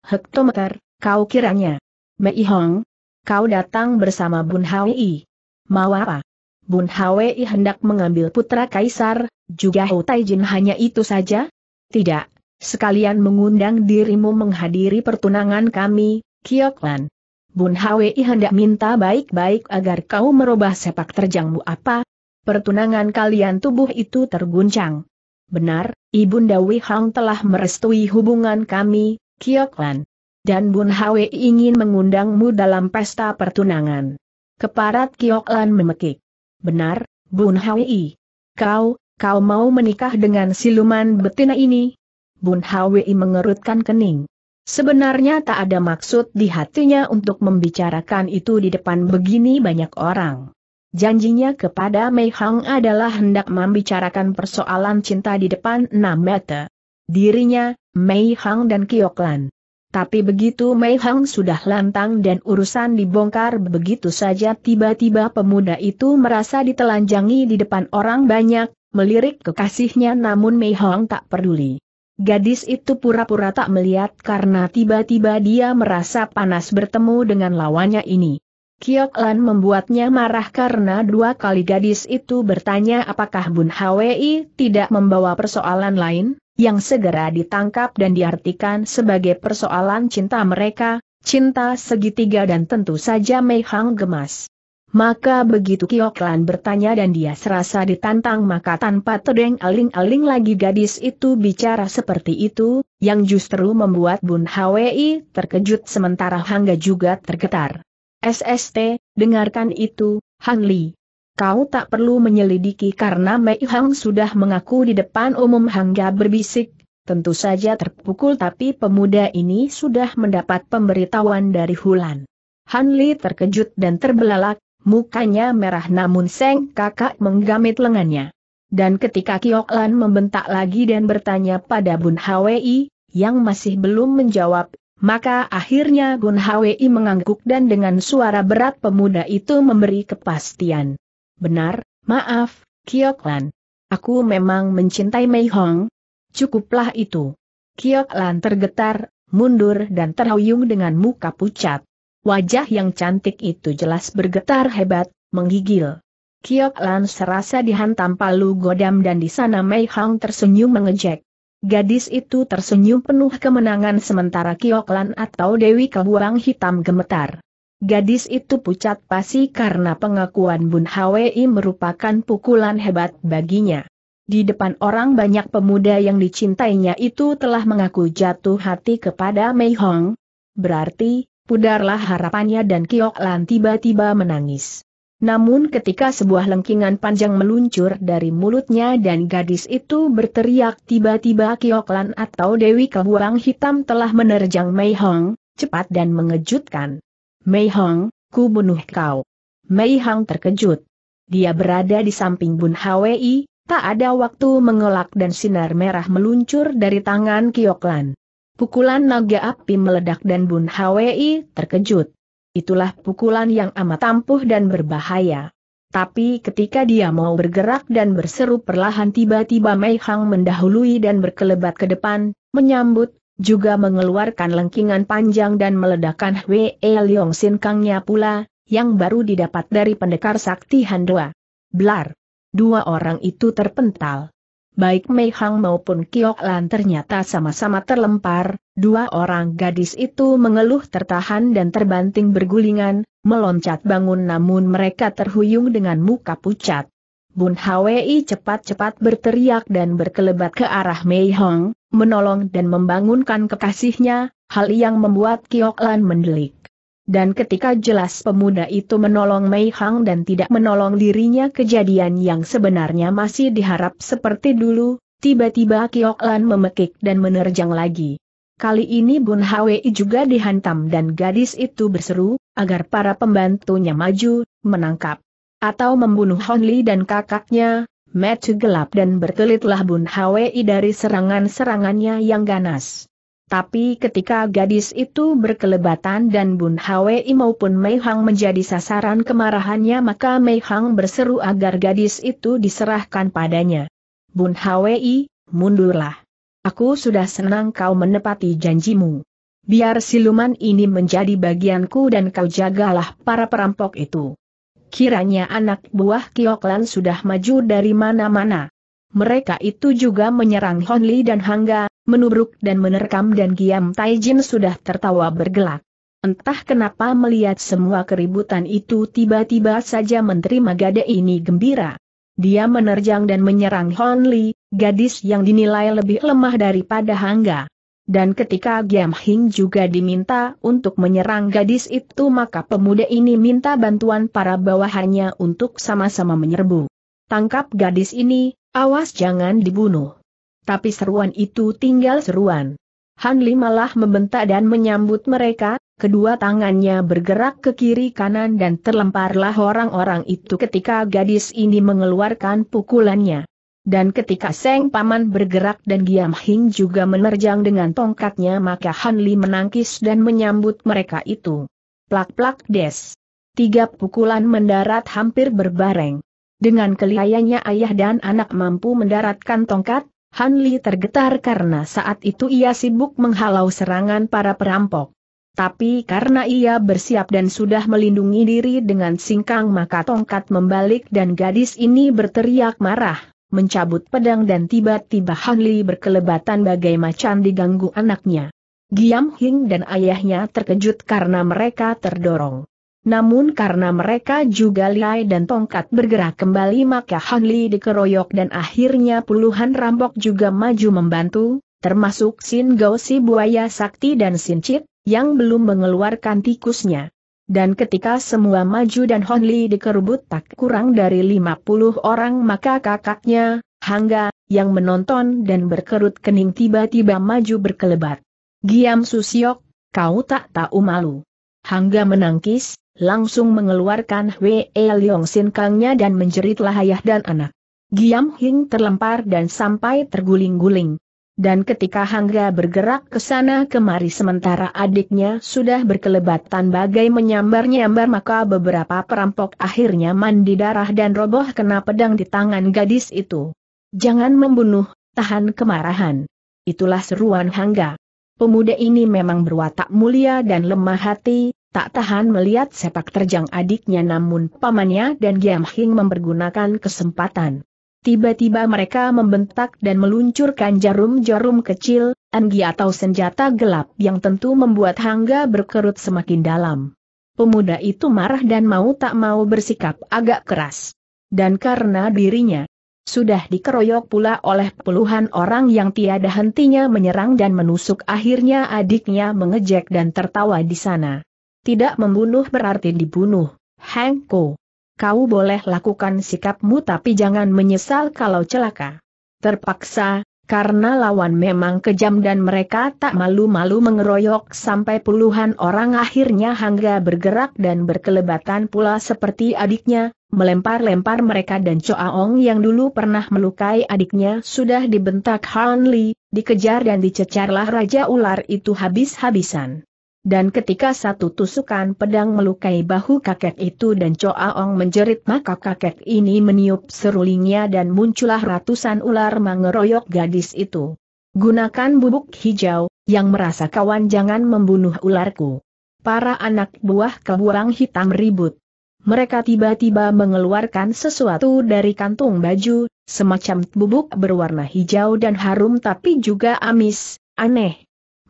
Hektometer, kau kiranya. Mei Hong, kau datang bersama Bun Hwi. Mau apa? Bun Hwi hendak mengambil putra kaisar, juga Hu Taijin hanya itu saja? Tidak, sekalian mengundang dirimu menghadiri pertunangan kami, Kioklan. Bun Hwi hendak minta baik-baik agar kau merubah sepak terjangmu apa? Pertunangan kalian tubuh itu terguncang benar, Ibunda Hang telah merestui hubungan kami, Kioklan. Dan Bun Hwe ingin mengundangmu dalam pesta pertunangan. Keparat Kioklan memekik. Benar, Bun Hwe. Kau, kau mau menikah dengan siluman betina ini? Bun Hwe mengerutkan kening. Sebenarnya tak ada maksud di hatinya untuk membicarakan itu di depan begini banyak orang. Janjinya kepada Mei Hang adalah hendak membicarakan persoalan cinta di depan enam mata. Dirinya, Mei Hang dan Kioklan. Tapi begitu Mei Hang sudah lantang dan urusan dibongkar begitu saja tiba-tiba pemuda itu merasa ditelanjangi di depan orang banyak, melirik kekasihnya namun Mei Hang tak peduli. Gadis itu pura-pura tak melihat karena tiba-tiba dia merasa panas bertemu dengan lawannya ini. Kiok Lan membuatnya marah karena dua kali gadis itu bertanya apakah Bun Hwi tidak membawa persoalan lain, yang segera ditangkap dan diartikan sebagai persoalan cinta mereka, cinta segitiga dan tentu saja Mei Hang gemas. Maka begitu Kiok Lan bertanya dan dia serasa ditantang maka tanpa terdeng aling-aling lagi gadis itu bicara seperti itu, yang justru membuat Bun Hwi terkejut sementara Hangga juga tergetar. SST, dengarkan itu, Han Li. Kau tak perlu menyelidiki karena Mei Hang sudah mengaku di depan umum Hangga berbisik, tentu saja terpukul tapi pemuda ini sudah mendapat pemberitahuan dari Hulan. Han Li terkejut dan terbelalak, mukanya merah namun Seng kakak menggamit lengannya. Dan ketika Kiok Lan membentak lagi dan bertanya pada Bun Hwi, yang masih belum menjawab, maka akhirnya Gun Hwi mengangguk dan dengan suara berat pemuda itu memberi kepastian. Benar, maaf, Kioklan. Aku memang mencintai Mei Hong. Cukuplah itu. Kioklan tergetar, mundur dan terhuyung dengan muka pucat. Wajah yang cantik itu jelas bergetar hebat, menggigil. Kiok Lan serasa dihantam palu godam dan di sana Mei Hong tersenyum mengejek. Gadis itu tersenyum penuh kemenangan sementara Kioklan atau Dewi Kebuang Hitam gemetar. Gadis itu pucat pasi karena pengakuan Bun Hwi merupakan pukulan hebat baginya. Di depan orang banyak pemuda yang dicintainya itu telah mengaku jatuh hati kepada Mei Hong. Berarti, pudarlah harapannya dan Kioklan tiba-tiba menangis. Namun ketika sebuah lengkingan panjang meluncur dari mulutnya dan gadis itu berteriak tiba-tiba Kioklan atau Dewi Kebuang Hitam telah menerjang Mei Hong, cepat dan mengejutkan. Mei Hong, ku bunuh kau. Mei Hong terkejut. Dia berada di samping Bun Hwi, tak ada waktu mengelak dan sinar merah meluncur dari tangan Kioklan. Pukulan naga api meledak dan Bun Hwi terkejut itulah pukulan yang amat ampuh dan berbahaya. Tapi ketika dia mau bergerak dan berseru perlahan tiba-tiba Mei Hang mendahului dan berkelebat ke depan, menyambut, juga mengeluarkan lengkingan panjang dan meledakkan Hwee Leong Sin Kangnya pula, yang baru didapat dari pendekar sakti Handua. Blar! Dua orang itu terpental baik Mei Hang maupun Kiok Lan ternyata sama-sama terlempar, dua orang gadis itu mengeluh tertahan dan terbanting bergulingan, meloncat bangun namun mereka terhuyung dengan muka pucat. Bun Hwi cepat-cepat berteriak dan berkelebat ke arah Mei Hong, menolong dan membangunkan kekasihnya, hal yang membuat Kiok Lan mendelik. Dan ketika jelas pemuda itu menolong Mei Hang dan tidak menolong dirinya kejadian yang sebenarnya masih diharap seperti dulu, tiba-tiba Kiok Lan memekik dan menerjang lagi. Kali ini Bun Hwi juga dihantam dan gadis itu berseru, agar para pembantunya maju, menangkap. Atau membunuh Hon Li dan kakaknya, Metu gelap dan berkelitlah Bun Hwi dari serangan-serangannya yang ganas. Tapi ketika gadis itu berkelebatan dan Bun Hwei maupun Mei Hang menjadi sasaran kemarahannya maka Mei Hang berseru agar gadis itu diserahkan padanya. Bun Hwei, mundurlah. Aku sudah senang kau menepati janjimu. Biar siluman ini menjadi bagianku dan kau jagalah para perampok itu. Kiranya anak buah Kioklan sudah maju dari mana-mana. Mereka itu juga menyerang Honli dan Hangga, menubruk dan menerkam dan Giam Taijin sudah tertawa bergelak. Entah kenapa melihat semua keributan itu tiba-tiba saja Menteri Magade ini gembira. Dia menerjang dan menyerang Hon Li, gadis yang dinilai lebih lemah daripada Hangga. Dan ketika Giam Hing juga diminta untuk menyerang gadis itu maka pemuda ini minta bantuan para bawahannya untuk sama-sama menyerbu. Tangkap gadis ini, awas jangan dibunuh tapi seruan itu tinggal seruan. Han Li malah membentak dan menyambut mereka, kedua tangannya bergerak ke kiri kanan dan terlemparlah orang-orang itu ketika gadis ini mengeluarkan pukulannya. Dan ketika Seng Paman bergerak dan Giam Hing juga menerjang dengan tongkatnya maka Han Li menangkis dan menyambut mereka itu. Plak-plak des. Tiga pukulan mendarat hampir berbareng. Dengan keliayanya ayah dan anak mampu mendaratkan tongkat, Han Li tergetar karena saat itu ia sibuk menghalau serangan para perampok. Tapi karena ia bersiap dan sudah melindungi diri dengan singkang maka tongkat membalik dan gadis ini berteriak marah, mencabut pedang dan tiba-tiba Han Li berkelebatan bagai macan diganggu anaknya. Giam Hing dan ayahnya terkejut karena mereka terdorong. Namun karena mereka juga liai dan tongkat bergerak kembali maka Han Li dikeroyok dan akhirnya puluhan rampok juga maju membantu, termasuk Sin Gao si buaya sakti dan Sin Chit, yang belum mengeluarkan tikusnya. Dan ketika semua maju dan Han Li dikerubut tak kurang dari 50 orang maka kakaknya, Hangga, yang menonton dan berkerut kening tiba-tiba maju berkelebat. Giam Susiok, kau tak tahu malu. Hangga menangkis, langsung mengeluarkan Wei Leong Sin Kangnya dan menjeritlah ayah dan anak. Giam Hing terlempar dan sampai terguling-guling. Dan ketika Hangga bergerak ke sana kemari sementara adiknya sudah berkelebatan bagai menyambar-nyambar maka beberapa perampok akhirnya mandi darah dan roboh kena pedang di tangan gadis itu. Jangan membunuh, tahan kemarahan. Itulah seruan Hangga. Pemuda ini memang berwatak mulia dan lemah hati, tak tahan melihat sepak terjang adiknya namun pamannya dan Giam Hing mempergunakan kesempatan. Tiba-tiba mereka membentak dan meluncurkan jarum-jarum kecil, anggi atau senjata gelap yang tentu membuat Hangga berkerut semakin dalam. Pemuda itu marah dan mau tak mau bersikap agak keras. Dan karena dirinya sudah dikeroyok pula oleh puluhan orang yang tiada hentinya menyerang dan menusuk akhirnya adiknya mengejek dan tertawa di sana. Tidak membunuh berarti dibunuh, Hang Kau boleh lakukan sikapmu tapi jangan menyesal kalau celaka. Terpaksa, karena lawan memang kejam dan mereka tak malu-malu mengeroyok sampai puluhan orang akhirnya Hangga bergerak dan berkelebatan pula seperti adiknya, melempar-lempar mereka dan Choaong yang dulu pernah melukai adiknya sudah dibentak Han Li, dikejar dan dicecarlah Raja Ular itu habis-habisan dan ketika satu tusukan pedang melukai bahu kakek itu dan Ong menjerit maka kakek ini meniup serulingnya dan muncullah ratusan ular mengeroyok gadis itu. Gunakan bubuk hijau, yang merasa kawan jangan membunuh ularku. Para anak buah keburang hitam ribut. Mereka tiba-tiba mengeluarkan sesuatu dari kantung baju, semacam bubuk berwarna hijau dan harum tapi juga amis, aneh,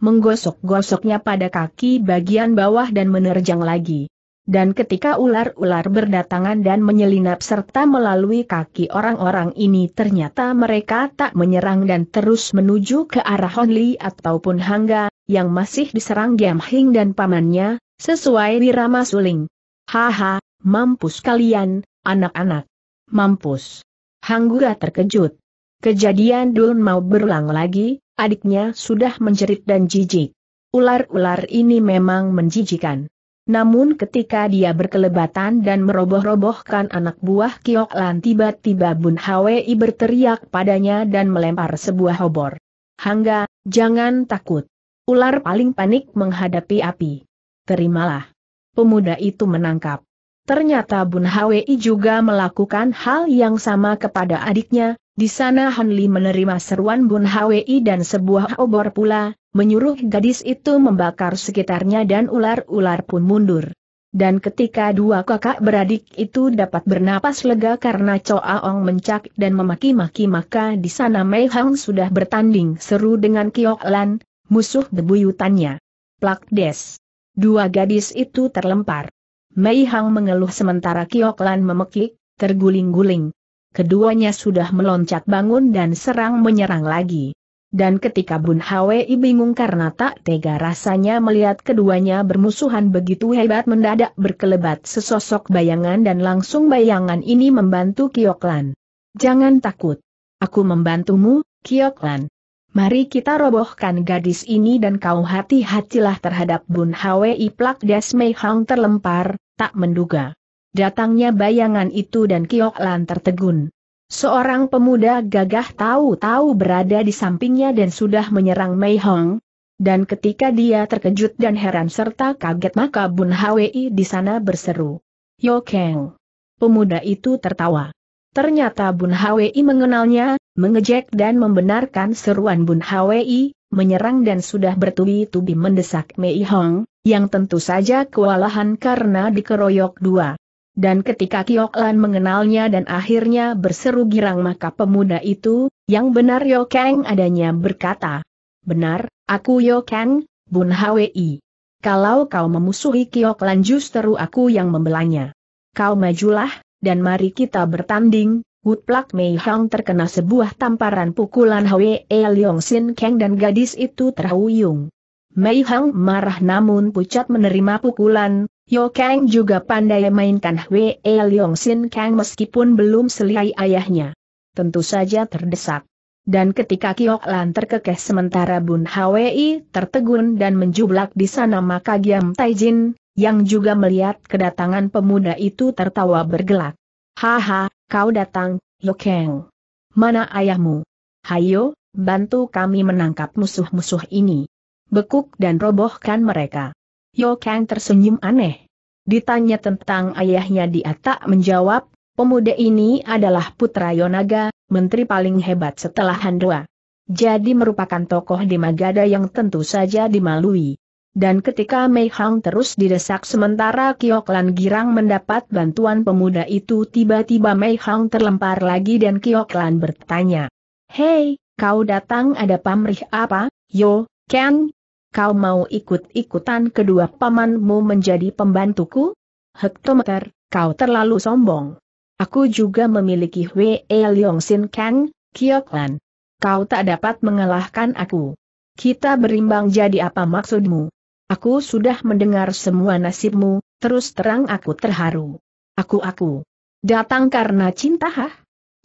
menggosok-gosoknya pada kaki bagian bawah dan menerjang lagi. Dan ketika ular-ular berdatangan dan menyelinap serta melalui kaki orang-orang ini ternyata mereka tak menyerang dan terus menuju ke arah Honli ataupun Hangga, yang masih diserang Giam Hing dan pamannya, sesuai dirama suling. Haha, mampus kalian, anak-anak. Mampus. Hangga terkejut. Kejadian Dul mau berulang lagi, adiknya sudah menjerit dan jijik. Ular-ular ini memang menjijikan. Namun ketika dia berkelebatan dan meroboh-robohkan anak buah Kiok Lan tiba-tiba Bun Hwi berteriak padanya dan melempar sebuah obor. Hangga, jangan takut. Ular paling panik menghadapi api. Terimalah. Pemuda itu menangkap. Ternyata Bun Hwi juga melakukan hal yang sama kepada adiknya, di sana Han Li menerima seruan Bun Hwi dan sebuah obor pula, menyuruh gadis itu membakar sekitarnya dan ular-ular pun mundur. Dan ketika dua kakak beradik itu dapat bernapas lega karena Choa Ong mencak dan memaki-maki maka di sana Mei Hang sudah bertanding seru dengan Kiok Lan, musuh debuyutannya. Plak des. Dua gadis itu terlempar. Mei Hang mengeluh sementara Kiok Lan memekik, terguling-guling keduanya sudah meloncat bangun dan serang menyerang lagi. Dan ketika Bun Hwi bingung karena tak tega rasanya melihat keduanya bermusuhan begitu hebat mendadak berkelebat sesosok bayangan dan langsung bayangan ini membantu Kioklan. Jangan takut. Aku membantumu, Kioklan. Mari kita robohkan gadis ini dan kau hati-hatilah terhadap Bun Hwi plak Desmei Hang terlempar, tak menduga. Datangnya bayangan itu dan Kiok Lan tertegun. Seorang pemuda gagah tahu-tahu berada di sampingnya dan sudah menyerang Mei Hong. Dan ketika dia terkejut dan heran serta kaget maka Bun Hwi di sana berseru. Yo Kang. Pemuda itu tertawa. Ternyata Bun Hwi mengenalnya, mengejek dan membenarkan seruan Bun Hwi, menyerang dan sudah bertubi-tubi mendesak Mei Hong, yang tentu saja kewalahan karena dikeroyok dua dan ketika Kioklan mengenalnya dan akhirnya berseru girang maka pemuda itu, yang benar Yo Kang adanya berkata, Benar, aku Yo Kang, Bun Hwi. Kalau kau memusuhi Kioklan justru aku yang membelanya. Kau majulah, dan mari kita bertanding. Woodplak Mei Hang terkena sebuah tamparan pukulan Hwe Leong Sin Kang dan gadis itu terhuyung. Mei Hang marah namun pucat menerima pukulan, Yo Kang juga pandai mainkan Hwee Leong Sin Kang meskipun belum selihai ayahnya. Tentu saja terdesak. Dan ketika Kiok Lan terkekeh sementara Bun Hwei tertegun dan menjublak di sana maka Giam Taijin, yang juga melihat kedatangan pemuda itu tertawa bergelak. Haha, kau datang, Yokeng. Mana ayahmu? Hayo, bantu kami menangkap musuh-musuh ini. Bekuk dan robohkan mereka. Yo Kang tersenyum aneh. Ditanya tentang ayahnya dia tak menjawab, pemuda ini adalah putra Yonaga, menteri paling hebat setelah Handua. Jadi merupakan tokoh di Magada yang tentu saja dimalui. Dan ketika Mei Hang terus didesak sementara Kioklan Girang mendapat bantuan pemuda itu tiba-tiba Mei Hang terlempar lagi dan Kioklan bertanya. Hei, kau datang ada pamrih apa, Yo, Ken, kau mau ikut-ikutan kedua pamanmu menjadi pembantuku? Hektometer, kau terlalu sombong. Aku juga memiliki Hwe Leong Sin Kang, Kioklan. Kau tak dapat mengalahkan aku. Kita berimbang jadi apa maksudmu? Aku sudah mendengar semua nasibmu, terus terang aku terharu. Aku-aku. Datang karena cinta hah?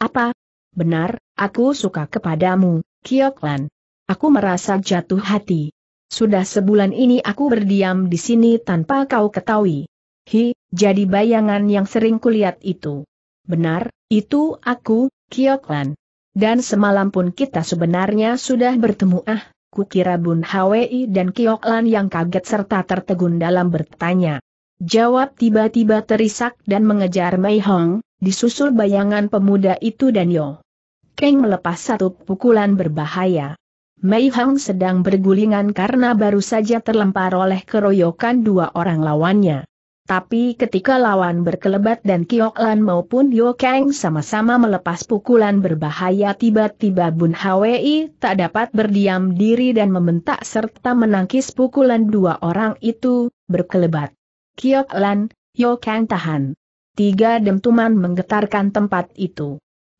Apa? Benar, aku suka kepadamu, Kioklan. Aku merasa jatuh hati. Sudah sebulan ini aku berdiam di sini tanpa kau ketahui. Hi, jadi bayangan yang sering kulihat itu. Benar, itu aku, Kioklan. Dan semalam pun kita sebenarnya sudah bertemu ah, kukira Bun Hwi dan Kioklan yang kaget serta tertegun dalam bertanya. Jawab tiba-tiba terisak dan mengejar Mei Hong, disusul bayangan pemuda itu dan Yo. Keng melepas satu pukulan berbahaya. Mei Hang sedang bergulingan karena baru saja terlempar oleh keroyokan dua orang lawannya. Tapi ketika lawan berkelebat dan Kiok maupun Yo Kang sama-sama melepas pukulan berbahaya tiba-tiba Bun Hwi tak dapat berdiam diri dan membentak serta menangkis pukulan dua orang itu, berkelebat. Kiok Lan, Yo Kang tahan. Tiga dentuman menggetarkan tempat itu.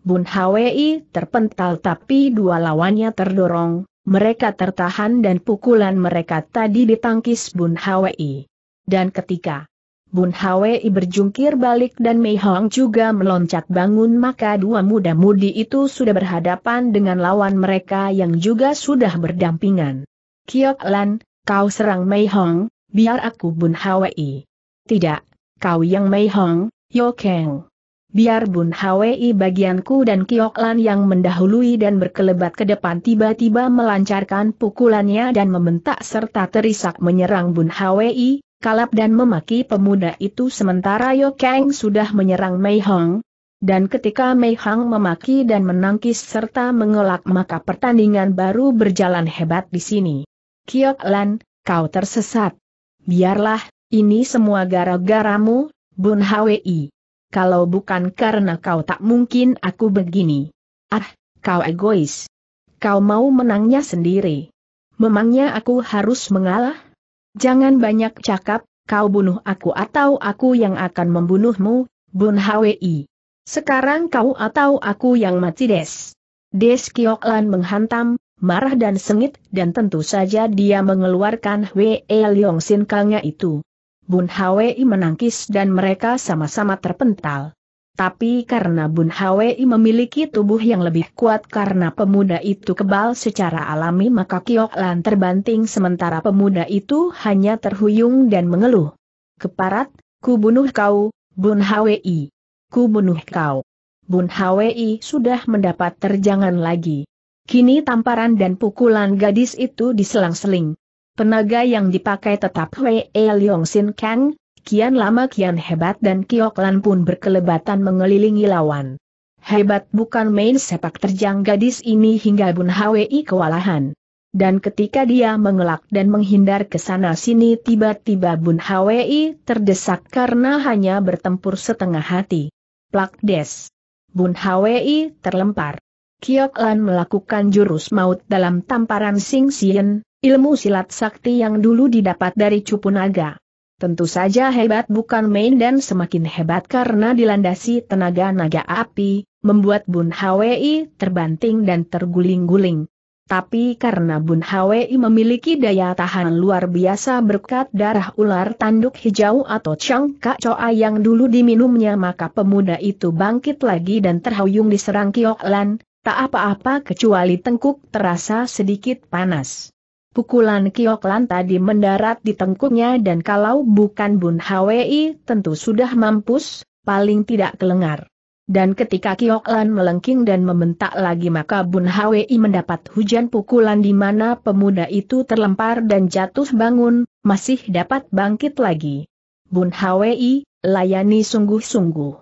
Bun Hwi terpental tapi dua lawannya terdorong, mereka tertahan dan pukulan mereka tadi ditangkis Bun Hwi. Dan ketika Bun Hwi berjungkir balik dan Mei Hong juga meloncat bangun maka dua muda-mudi itu sudah berhadapan dengan lawan mereka yang juga sudah berdampingan. Kiok Lan, kau serang Mei Hong, biar aku Bun Hwi. Tidak, kau yang Mei Hong, Yo Kang. Biar Bun Hwi bagianku dan Lan yang mendahului dan berkelebat ke depan tiba-tiba melancarkan pukulannya dan membentak serta terisak menyerang Bun Hwi, kalap dan memaki pemuda itu sementara Yo Kang sudah menyerang Mei Hong. Dan ketika Mei Hong memaki dan menangkis serta mengelak maka pertandingan baru berjalan hebat di sini. Lan, kau tersesat. Biarlah, ini semua gara-garamu, Bun Hwi kalau bukan karena kau tak mungkin aku begini. Ah, kau egois. Kau mau menangnya sendiri. Memangnya aku harus mengalah? Jangan banyak cakap, kau bunuh aku atau aku yang akan membunuhmu, Bun Hwi. Sekarang kau atau aku yang mati des. Des Kioklan menghantam, marah dan sengit dan tentu saja dia mengeluarkan Wei Leong Sin Kangnya itu. Bun Hwi menangkis dan mereka sama-sama terpental. Tapi karena Bun Hwi memiliki tubuh yang lebih kuat karena pemuda itu kebal secara alami maka Kiok Lan terbanting sementara pemuda itu hanya terhuyung dan mengeluh. Keparat, ku bunuh kau, Bun Hwi. Ku bunuh kau. Bun Hwi sudah mendapat terjangan lagi. Kini tamparan dan pukulan gadis itu diselang-seling. Penaga yang dipakai tetap Wei e Liong Sin Kang, kian lama kian hebat dan Lan pun berkelebatan mengelilingi lawan. Hebat bukan main sepak terjang gadis ini hingga Bun Hwi kewalahan. Dan ketika dia mengelak dan menghindar ke sana sini tiba-tiba Bun Hwi terdesak karena hanya bertempur setengah hati. Plak des. Bun Hwi terlempar. Lan melakukan jurus maut dalam tamparan Sing Sien, ilmu silat sakti yang dulu didapat dari cupu naga. Tentu saja hebat bukan main dan semakin hebat karena dilandasi tenaga naga api, membuat Bun Hwi terbanting dan terguling-guling. Tapi karena Bun Hwi memiliki daya tahan luar biasa berkat darah ular tanduk hijau atau cangkak coa yang dulu diminumnya maka pemuda itu bangkit lagi dan terhuyung diserang Kioklan, tak apa-apa kecuali tengkuk terasa sedikit panas. Pukulan Kioklan tadi mendarat di tengkuknya dan kalau bukan Bun Hwi tentu sudah mampus, paling tidak kelengar. Dan ketika Kioklan melengking dan membentak lagi maka Bun Hwi mendapat hujan pukulan di mana pemuda itu terlempar dan jatuh bangun, masih dapat bangkit lagi. Bun Hwi, layani sungguh-sungguh.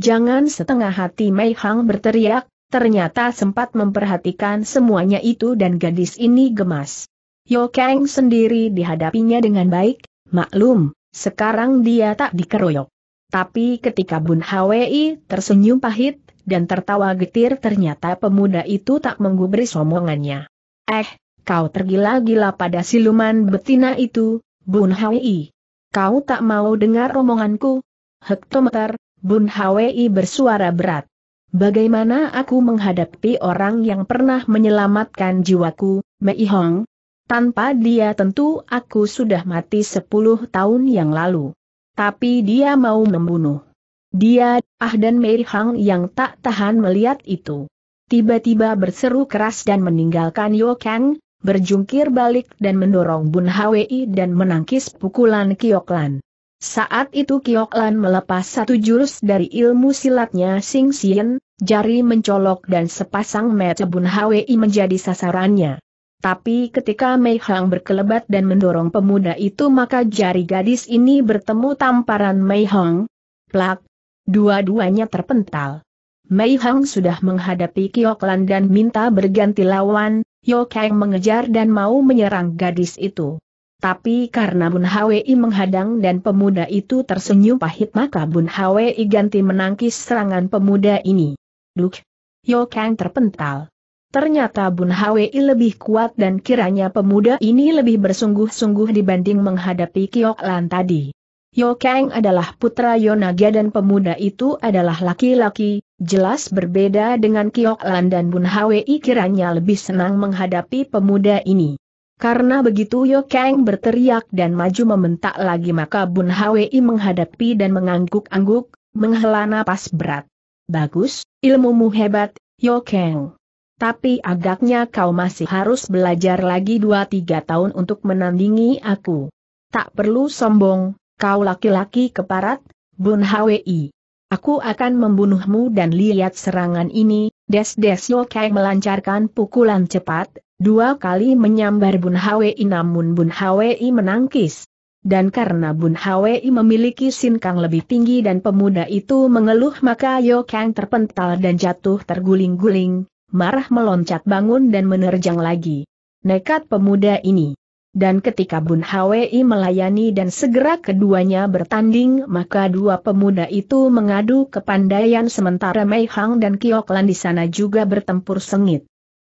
Jangan setengah hati Mei Hang berteriak, ternyata sempat memperhatikan semuanya itu dan gadis ini gemas. Yo Kang sendiri dihadapinya dengan baik, maklum, sekarang dia tak dikeroyok. Tapi ketika Bun Hwi tersenyum pahit, dan tertawa getir ternyata pemuda itu tak menggubris omongannya. Eh, kau tergila-gila pada siluman betina itu, Bun Hwi. Kau tak mau dengar omonganku? Hektometer, Bun Hwi bersuara berat. Bagaimana aku menghadapi orang yang pernah menyelamatkan jiwaku, Mei Hong? Tanpa dia tentu aku sudah mati sepuluh tahun yang lalu. Tapi dia mau membunuh. Dia, Ah dan Mei Hang yang tak tahan melihat itu. Tiba-tiba berseru keras dan meninggalkan Yo Kang, berjungkir balik dan mendorong Bun Hwi dan menangkis pukulan Kioklan. Saat itu Kioklan melepas satu jurus dari ilmu silatnya Sing Sien, jari mencolok dan sepasang mata Bun Hwi menjadi sasarannya. Tapi ketika Mei Hang berkelebat dan mendorong pemuda itu maka jari gadis ini bertemu tamparan Mei Hang. Plak. Dua-duanya terpental. Mei Hang sudah menghadapi Kioklan dan minta berganti lawan, Yo Kang mengejar dan mau menyerang gadis itu. Tapi karena Bun Hwi menghadang dan pemuda itu tersenyum pahit maka Bun Hwi ganti menangkis serangan pemuda ini. Duk! Yo Kang terpental. Ternyata Bun Hwi lebih kuat dan kiranya pemuda ini lebih bersungguh-sungguh dibanding menghadapi Kiok Lan tadi. Yo Kang adalah putra Yonaga dan pemuda itu adalah laki-laki, jelas berbeda dengan Kiok Lan dan Bun Hwi kiranya lebih senang menghadapi pemuda ini. Karena begitu Yo Kang berteriak dan maju membentak lagi maka Bun Hwi menghadapi dan mengangguk-angguk, menghela napas berat. Bagus, ilmumu hebat, Yo Kang tapi agaknya kau masih harus belajar lagi dua tiga tahun untuk menandingi aku. Tak perlu sombong, kau laki-laki keparat, Bun Hwi. Aku akan membunuhmu dan lihat serangan ini, Des Des Yokai melancarkan pukulan cepat, dua kali menyambar Bun Hwi namun Bun Hwi menangkis. Dan karena Bun Hwi memiliki sinkang lebih tinggi dan pemuda itu mengeluh maka Yoke terpental dan jatuh terguling-guling, marah meloncat bangun dan menerjang lagi. Nekat pemuda ini. Dan ketika Bun Hwi melayani dan segera keduanya bertanding maka dua pemuda itu mengadu kepandaian sementara Mei Hong dan Kioklan di sana juga bertempur sengit.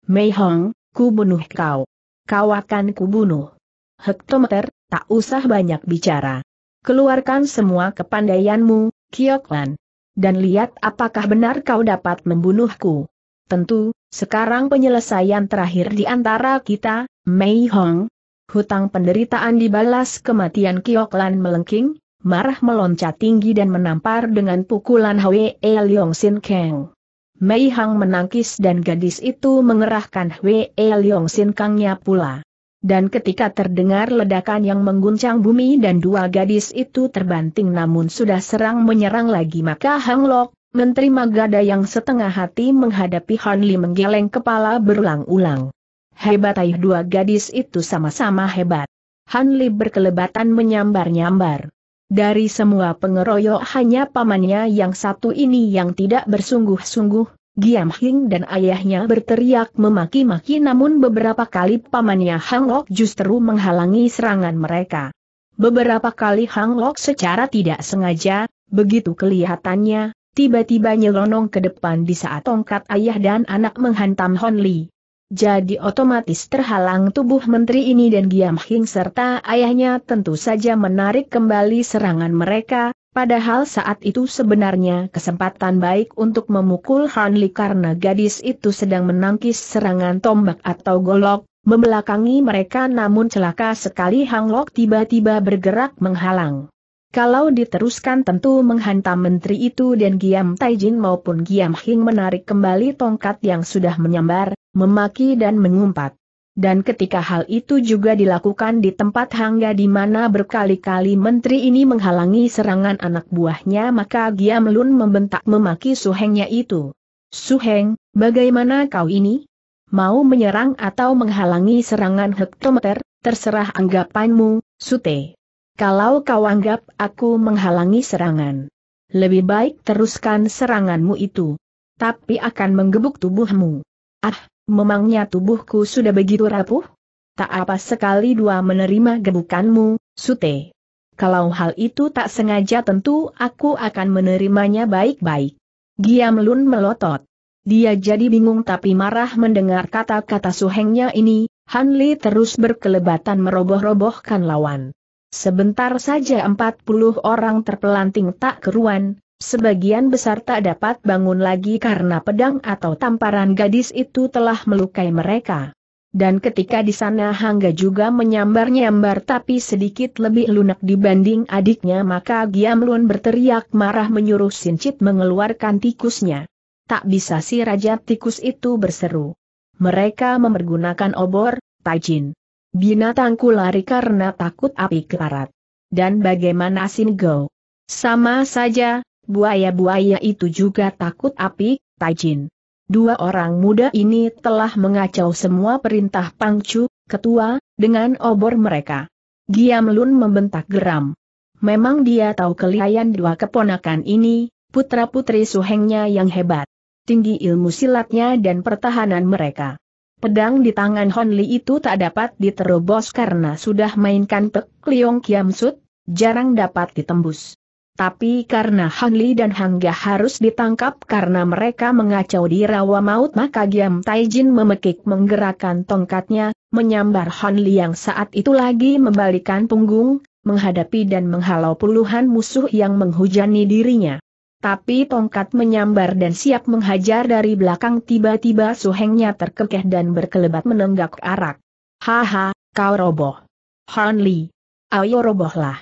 Mei Hong, ku bunuh kau. Kau akan ku bunuh. Hektometer, tak usah banyak bicara. Keluarkan semua kepandaianmu, Kioklan. Dan lihat apakah benar kau dapat membunuhku. Tentu, sekarang penyelesaian terakhir di antara kita, Mei Hong. Hutang penderitaan dibalas kematian Kioklan melengking, marah meloncat tinggi dan menampar dengan pukulan Hwee Leong Sin Kang. Mei Hang menangkis dan gadis itu mengerahkan Hwee Leong Sin Kangnya pula. Dan ketika terdengar ledakan yang mengguncang bumi dan dua gadis itu terbanting namun sudah serang menyerang lagi maka Hang Lok, Menteri Magada yang setengah hati menghadapi Han Li menggeleng kepala berulang-ulang. Hebat ayah dua gadis itu sama-sama hebat. Han Li berkelebatan menyambar-nyambar. Dari semua pengeroyok hanya pamannya yang satu ini yang tidak bersungguh-sungguh, Giam Hing dan ayahnya berteriak memaki-maki namun beberapa kali pamannya Hang Lok justru menghalangi serangan mereka. Beberapa kali Hang Lok secara tidak sengaja, begitu kelihatannya, tiba-tiba nyelonong ke depan di saat tongkat ayah dan anak menghantam Hon Li. Jadi otomatis terhalang tubuh menteri ini dan Giam Hing serta ayahnya tentu saja menarik kembali serangan mereka, padahal saat itu sebenarnya kesempatan baik untuk memukul Han Li karena gadis itu sedang menangkis serangan tombak atau golok, membelakangi mereka namun celaka sekali Hang Lok tiba-tiba bergerak menghalang. Kalau diteruskan tentu menghantam menteri itu dan Giam Taijin maupun Giam Hing menarik kembali tongkat yang sudah menyambar, memaki dan mengumpat. Dan ketika hal itu juga dilakukan di tempat hangga di mana berkali-kali menteri ini menghalangi serangan anak buahnya maka Giam Lun membentak memaki suhengnya itu. Suheng, bagaimana kau ini? Mau menyerang atau menghalangi serangan hektometer, terserah anggapanmu, Sute. Kalau kau anggap aku menghalangi serangan, lebih baik teruskan seranganmu itu. Tapi akan menggebuk tubuhmu. Ah, memangnya tubuhku sudah begitu rapuh? Tak apa sekali dua menerima gebukanmu, Sute. Kalau hal itu tak sengaja tentu aku akan menerimanya baik-baik. Giam Lun melotot. Dia jadi bingung tapi marah mendengar kata-kata suhengnya ini, Han Li terus berkelebatan meroboh-robohkan lawan. Sebentar saja empat puluh orang terpelanting tak keruan, sebagian besar tak dapat bangun lagi karena pedang atau tamparan gadis itu telah melukai mereka. Dan ketika di sana Hangga juga menyambar-nyambar tapi sedikit lebih lunak dibanding adiknya maka Giam Giamlun berteriak marah menyuruh Sincit mengeluarkan tikusnya. Tak bisa si Raja Tikus itu berseru. Mereka memergunakan obor, tajin. Binatangku lari karena takut api keparat. Dan bagaimana sin go? Sama saja, buaya-buaya itu juga takut api, Taijin. Dua orang muda ini telah mengacau semua perintah Pangcu, ketua, dengan obor mereka. Giam Lun membentak geram. Memang dia tahu kelihayan dua keponakan ini, putra-putri suhengnya yang hebat. Tinggi ilmu silatnya dan pertahanan mereka. Pedang di tangan Hon Li itu tak dapat diterobos karena sudah mainkan Pek Liong Kiam Sut, jarang dapat ditembus. Tapi karena Han Li dan Hangga harus ditangkap karena mereka mengacau di rawa maut maka Giam Taijin memekik menggerakkan tongkatnya, menyambar Han Li yang saat itu lagi membalikan punggung, menghadapi dan menghalau puluhan musuh yang menghujani dirinya. Tapi tongkat menyambar dan siap menghajar dari belakang tiba-tiba suhengnya terkekeh dan berkelebat menenggak arak. Haha, kau roboh. Han Li. Ayo robohlah.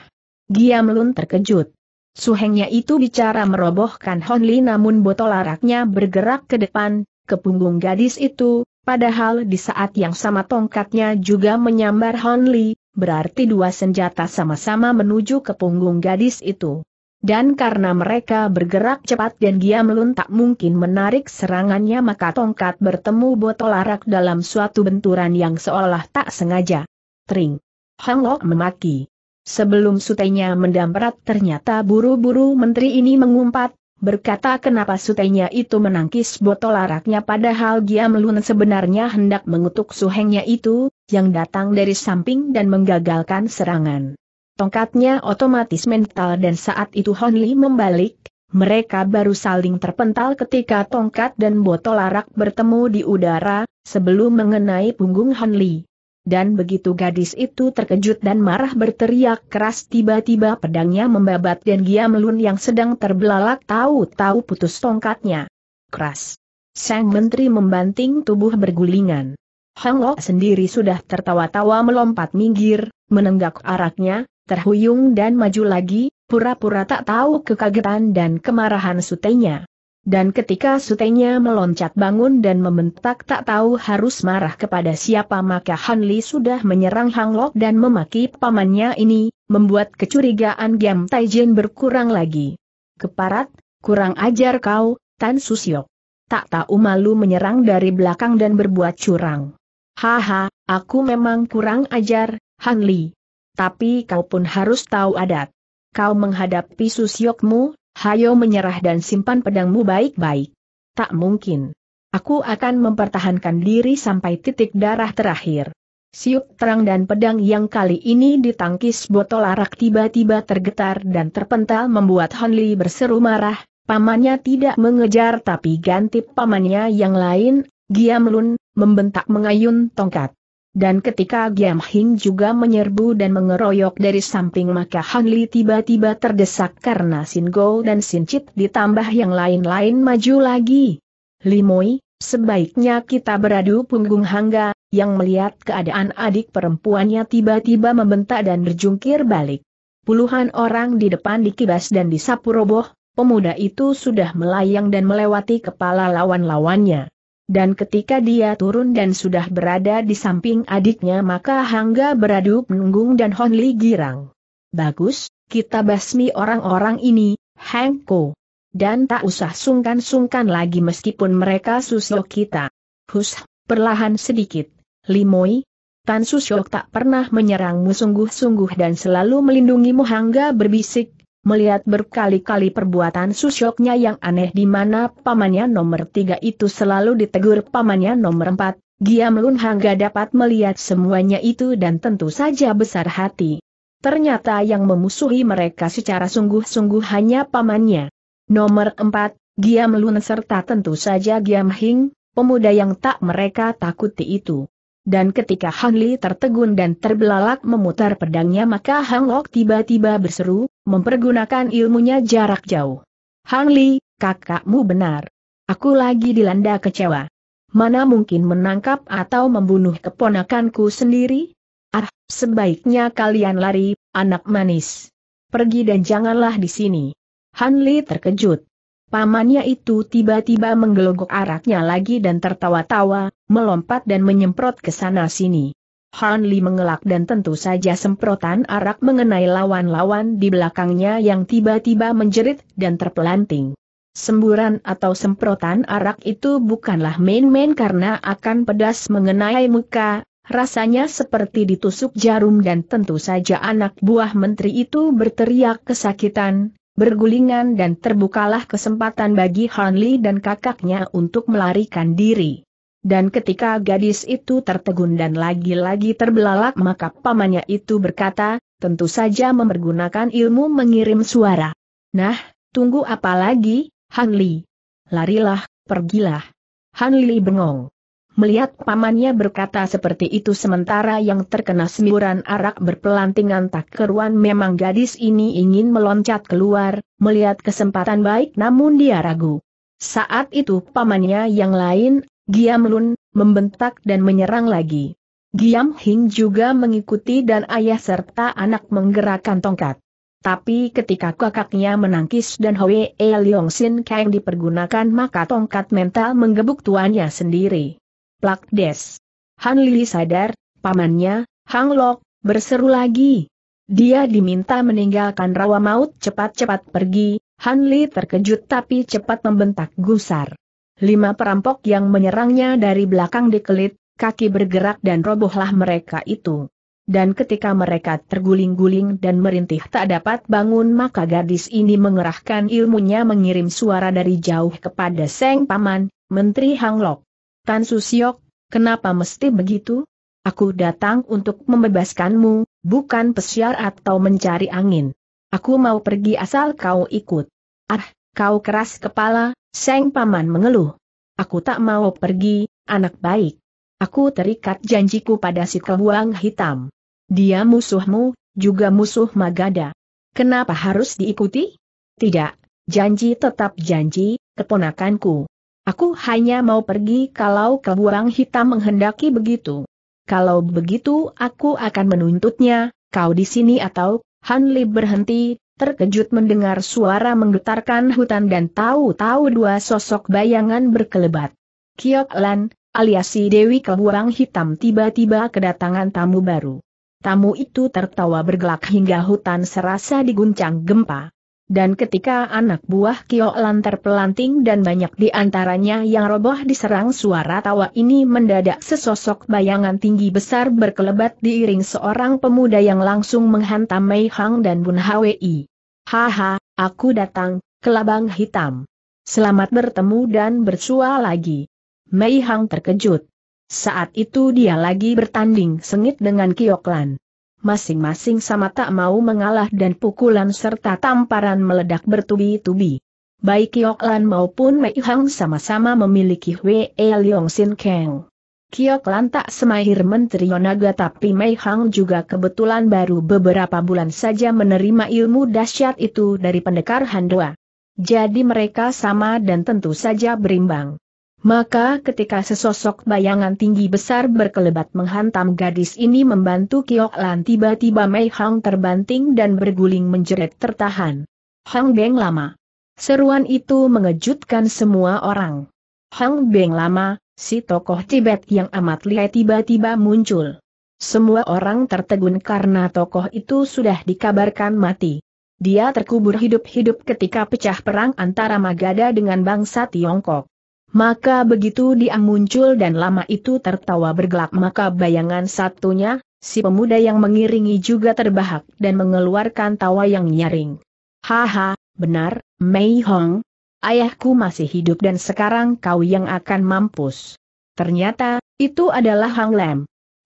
Giam Lun terkejut. Suhengnya itu bicara merobohkan Hon Li namun botol araknya bergerak ke depan, ke punggung gadis itu, padahal di saat yang sama tongkatnya juga menyambar Hon Li, berarti dua senjata sama-sama menuju ke punggung gadis itu. Dan karena mereka bergerak cepat dan Giamlun tak mungkin menarik serangannya maka tongkat bertemu botol arak dalam suatu benturan yang seolah tak sengaja. Tring. Hang Lok memaki. Sebelum sutenya mendamprat ternyata buru-buru menteri ini mengumpat, berkata kenapa sutenya itu menangkis botol araknya padahal Giamlun sebenarnya hendak mengutuk suhengnya itu, yang datang dari samping dan menggagalkan serangan. Tongkatnya otomatis mental dan saat itu Honli membalik, mereka baru saling terpental ketika tongkat dan botol arak bertemu di udara, sebelum mengenai punggung Li. Dan begitu gadis itu terkejut dan marah berteriak keras tiba-tiba pedangnya membabat dan Melun yang sedang terbelalak tahu-tahu putus tongkatnya. Keras. Sang menteri membanting tubuh bergulingan. Hang Lok sendiri sudah tertawa-tawa melompat minggir, menenggak araknya, terhuyung dan maju lagi, pura-pura tak tahu kekagetan dan kemarahan sutenya. Dan ketika sutenya meloncat bangun dan membentak tak tahu harus marah kepada siapa maka Han Li sudah menyerang Hanglok dan memaki pamannya ini, membuat kecurigaan Giam Jin berkurang lagi. Keparat, kurang ajar kau, Tan Susyok. Tak tahu malu menyerang dari belakang dan berbuat curang. Haha, aku memang kurang ajar, Han Li tapi kau pun harus tahu adat. Kau menghadapi susyokmu, hayo menyerah dan simpan pedangmu baik-baik. Tak mungkin. Aku akan mempertahankan diri sampai titik darah terakhir. Siup terang dan pedang yang kali ini ditangkis botol arak tiba-tiba tergetar dan terpental membuat Honli berseru marah, pamannya tidak mengejar tapi ganti pamannya yang lain, Giamlun, membentak mengayun tongkat. Dan ketika Giam Hing juga menyerbu dan mengeroyok dari samping maka Han Li tiba-tiba terdesak karena Sin Go dan Sin Chit ditambah yang lain-lain maju lagi. Limoi, sebaiknya kita beradu punggung Hangga, yang melihat keadaan adik perempuannya tiba-tiba membentak dan berjungkir balik. Puluhan orang di depan dikibas dan disapu roboh, pemuda itu sudah melayang dan melewati kepala lawan-lawannya. Dan ketika dia turun dan sudah berada di samping adiknya maka Hangga beradu penunggung dan Honli girang. Bagus, kita basmi orang-orang ini, Hanko. Dan tak usah sungkan-sungkan lagi meskipun mereka susuk kita. Hus, perlahan sedikit, Limoi, Tan Susyok tak pernah menyerangmu sungguh-sungguh dan selalu melindungimu Hangga berbisik, melihat berkali-kali perbuatan susyoknya yang aneh di mana pamannya nomor tiga itu selalu ditegur pamannya nomor empat, Giam Lun Hangga dapat melihat semuanya itu dan tentu saja besar hati. Ternyata yang memusuhi mereka secara sungguh-sungguh hanya pamannya. Nomor empat, Giam Lun serta tentu saja Giam Hing, pemuda yang tak mereka takuti itu dan ketika Han Li tertegun dan terbelalak memutar pedangnya maka Hang Lok tiba-tiba berseru, mempergunakan ilmunya jarak jauh. Han Li, kakakmu benar. Aku lagi dilanda kecewa. Mana mungkin menangkap atau membunuh keponakanku sendiri? Ah, sebaiknya kalian lari, anak manis. Pergi dan janganlah di sini. Han Li terkejut. Pamannya itu tiba-tiba menggelogok araknya lagi dan tertawa-tawa, melompat dan menyemprot ke sana-sini. Han Li mengelak dan tentu saja semprotan arak mengenai lawan-lawan di belakangnya yang tiba-tiba menjerit dan terpelanting. Semburan atau semprotan arak itu bukanlah main-main karena akan pedas mengenai muka, rasanya seperti ditusuk jarum dan tentu saja anak buah menteri itu berteriak kesakitan, bergulingan dan terbukalah kesempatan bagi Hanli dan kakaknya untuk melarikan diri. Dan ketika gadis itu tertegun dan lagi-lagi terbelalak maka pamannya itu berkata, tentu saja mempergunakan ilmu mengirim suara. Nah, tunggu apa lagi, Hanli? Larilah, pergilah. Hanli bengong. Melihat pamannya berkata seperti itu sementara yang terkena semburan arak berpelantingan tak keruan memang gadis ini ingin meloncat keluar, melihat kesempatan baik namun dia ragu. Saat itu pamannya yang lain, Giam Lun, membentak dan menyerang lagi. Giam Hing juga mengikuti dan ayah serta anak menggerakkan tongkat. Tapi ketika kakaknya menangkis dan Hwee Leong Sin Kang dipergunakan maka tongkat mental menggebuk tuannya sendiri. Plak Des. Han Lili sadar, pamannya, Hang Lok, berseru lagi. Dia diminta meninggalkan rawa maut cepat-cepat pergi, Han Li terkejut tapi cepat membentak gusar. Lima perampok yang menyerangnya dari belakang dikelit, kaki bergerak dan robohlah mereka itu. Dan ketika mereka terguling-guling dan merintih tak dapat bangun maka gadis ini mengerahkan ilmunya mengirim suara dari jauh kepada Seng Paman, Menteri Hanglok. Tan Susiok, kenapa mesti begitu? Aku datang untuk membebaskanmu, bukan pesiar atau mencari angin. Aku mau pergi asal kau ikut. Ah, kau keras kepala, Seng Paman mengeluh. Aku tak mau pergi, anak baik. Aku terikat janjiku pada si kebuang hitam. Dia musuhmu, juga musuh Magada. Kenapa harus diikuti? Tidak, janji tetap janji, keponakanku. Aku hanya mau pergi kalau kebuang hitam menghendaki begitu. Kalau begitu aku akan menuntutnya, kau di sini atau, Hanli berhenti, terkejut mendengar suara menggetarkan hutan dan tahu-tahu dua sosok bayangan berkelebat. Kiok Lan, alias si Dewi Kebuang Hitam tiba-tiba kedatangan tamu baru. Tamu itu tertawa bergelak hingga hutan serasa diguncang gempa. Dan ketika anak buah Kio Lan terpelanting dan banyak di antaranya yang roboh diserang suara tawa ini mendadak sesosok bayangan tinggi besar berkelebat diiring seorang pemuda yang langsung menghantam Mei Hang dan Bun Hwi. Haha, aku datang, kelabang hitam. Selamat bertemu dan bersua lagi. Mei Hang terkejut. Saat itu dia lagi bertanding sengit dengan Kio Lan masing-masing sama tak mau mengalah dan pukulan serta tamparan meledak bertubi-tubi. Baik Kiok maupun Mei Hang sama-sama memiliki Wei e Leong Sin Kang. Kiok Lan tak semahir Menteri Yonaga tapi Mei Hang juga kebetulan baru beberapa bulan saja menerima ilmu dahsyat itu dari pendekar Handua. Jadi mereka sama dan tentu saja berimbang. Maka ketika sesosok bayangan tinggi besar berkelebat menghantam gadis ini membantu Kiok Lan tiba-tiba Mei Hang terbanting dan berguling menjerit tertahan. Hang Beng lama. Seruan itu mengejutkan semua orang. Hang Beng lama, si tokoh Tibet yang amat lihai tiba-tiba muncul. Semua orang tertegun karena tokoh itu sudah dikabarkan mati. Dia terkubur hidup-hidup ketika pecah perang antara Magada dengan bangsa Tiongkok. Maka begitu dia muncul dan lama itu tertawa bergelak maka bayangan satunya, si pemuda yang mengiringi juga terbahak dan mengeluarkan tawa yang nyaring. Haha, benar, Mei Hong. Ayahku masih hidup dan sekarang kau yang akan mampus. Ternyata, itu adalah Hang Lem.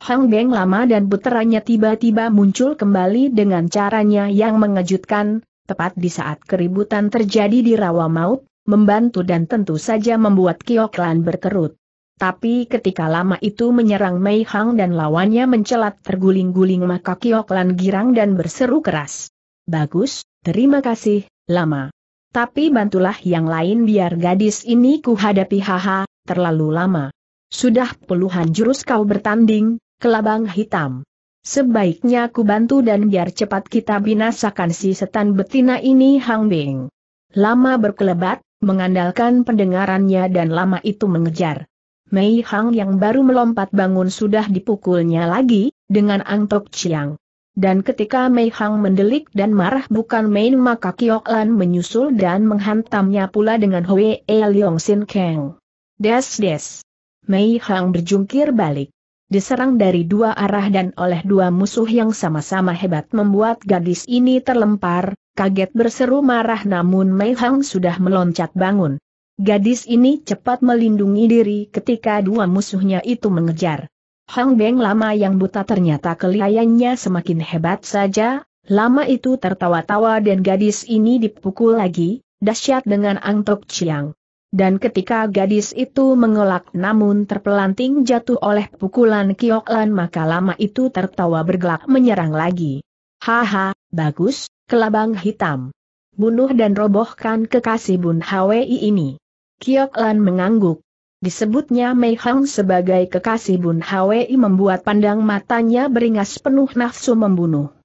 Hang Beng lama dan puteranya tiba-tiba muncul kembali dengan caranya yang mengejutkan, tepat di saat keributan terjadi di rawa maut, membantu dan tentu saja membuat Kioklan berkerut. Tapi ketika lama itu menyerang Mei Hang dan lawannya mencelat terguling-guling maka Kioklan girang dan berseru keras. Bagus, terima kasih, lama. Tapi bantulah yang lain biar gadis ini kuhadapi haha, terlalu lama. Sudah puluhan jurus kau bertanding, kelabang hitam. Sebaiknya ku bantu dan biar cepat kita binasakan si setan betina ini Hang Bing. Lama berkelebat, mengandalkan pendengarannya dan lama itu mengejar. Mei Hang yang baru melompat bangun sudah dipukulnya lagi, dengan Tok ciang. Dan ketika Mei Hang mendelik dan marah bukan main maka Kiok Lan menyusul dan menghantamnya pula dengan Hwee e Leong Sin Kang. Des des. Mei Hang berjungkir balik. Diserang dari dua arah dan oleh dua musuh yang sama-sama hebat membuat gadis ini terlempar, kaget berseru marah namun Mei Hang sudah meloncat bangun. Gadis ini cepat melindungi diri ketika dua musuhnya itu mengejar. Hang Beng lama yang buta ternyata kelihayannya semakin hebat saja, lama itu tertawa-tawa dan gadis ini dipukul lagi, dahsyat dengan Ang Tok Chiang. Dan ketika gadis itu mengelak namun terpelanting jatuh oleh pukulan Kioklan maka lama itu tertawa bergelak menyerang lagi. Haha, bagus, ke hitam. Bunuh dan robohkan kekasih Bun Hwi ini. Kiok Lan mengangguk. Disebutnya Mei Hang sebagai kekasih Bun Hwi membuat pandang matanya beringas penuh nafsu membunuh.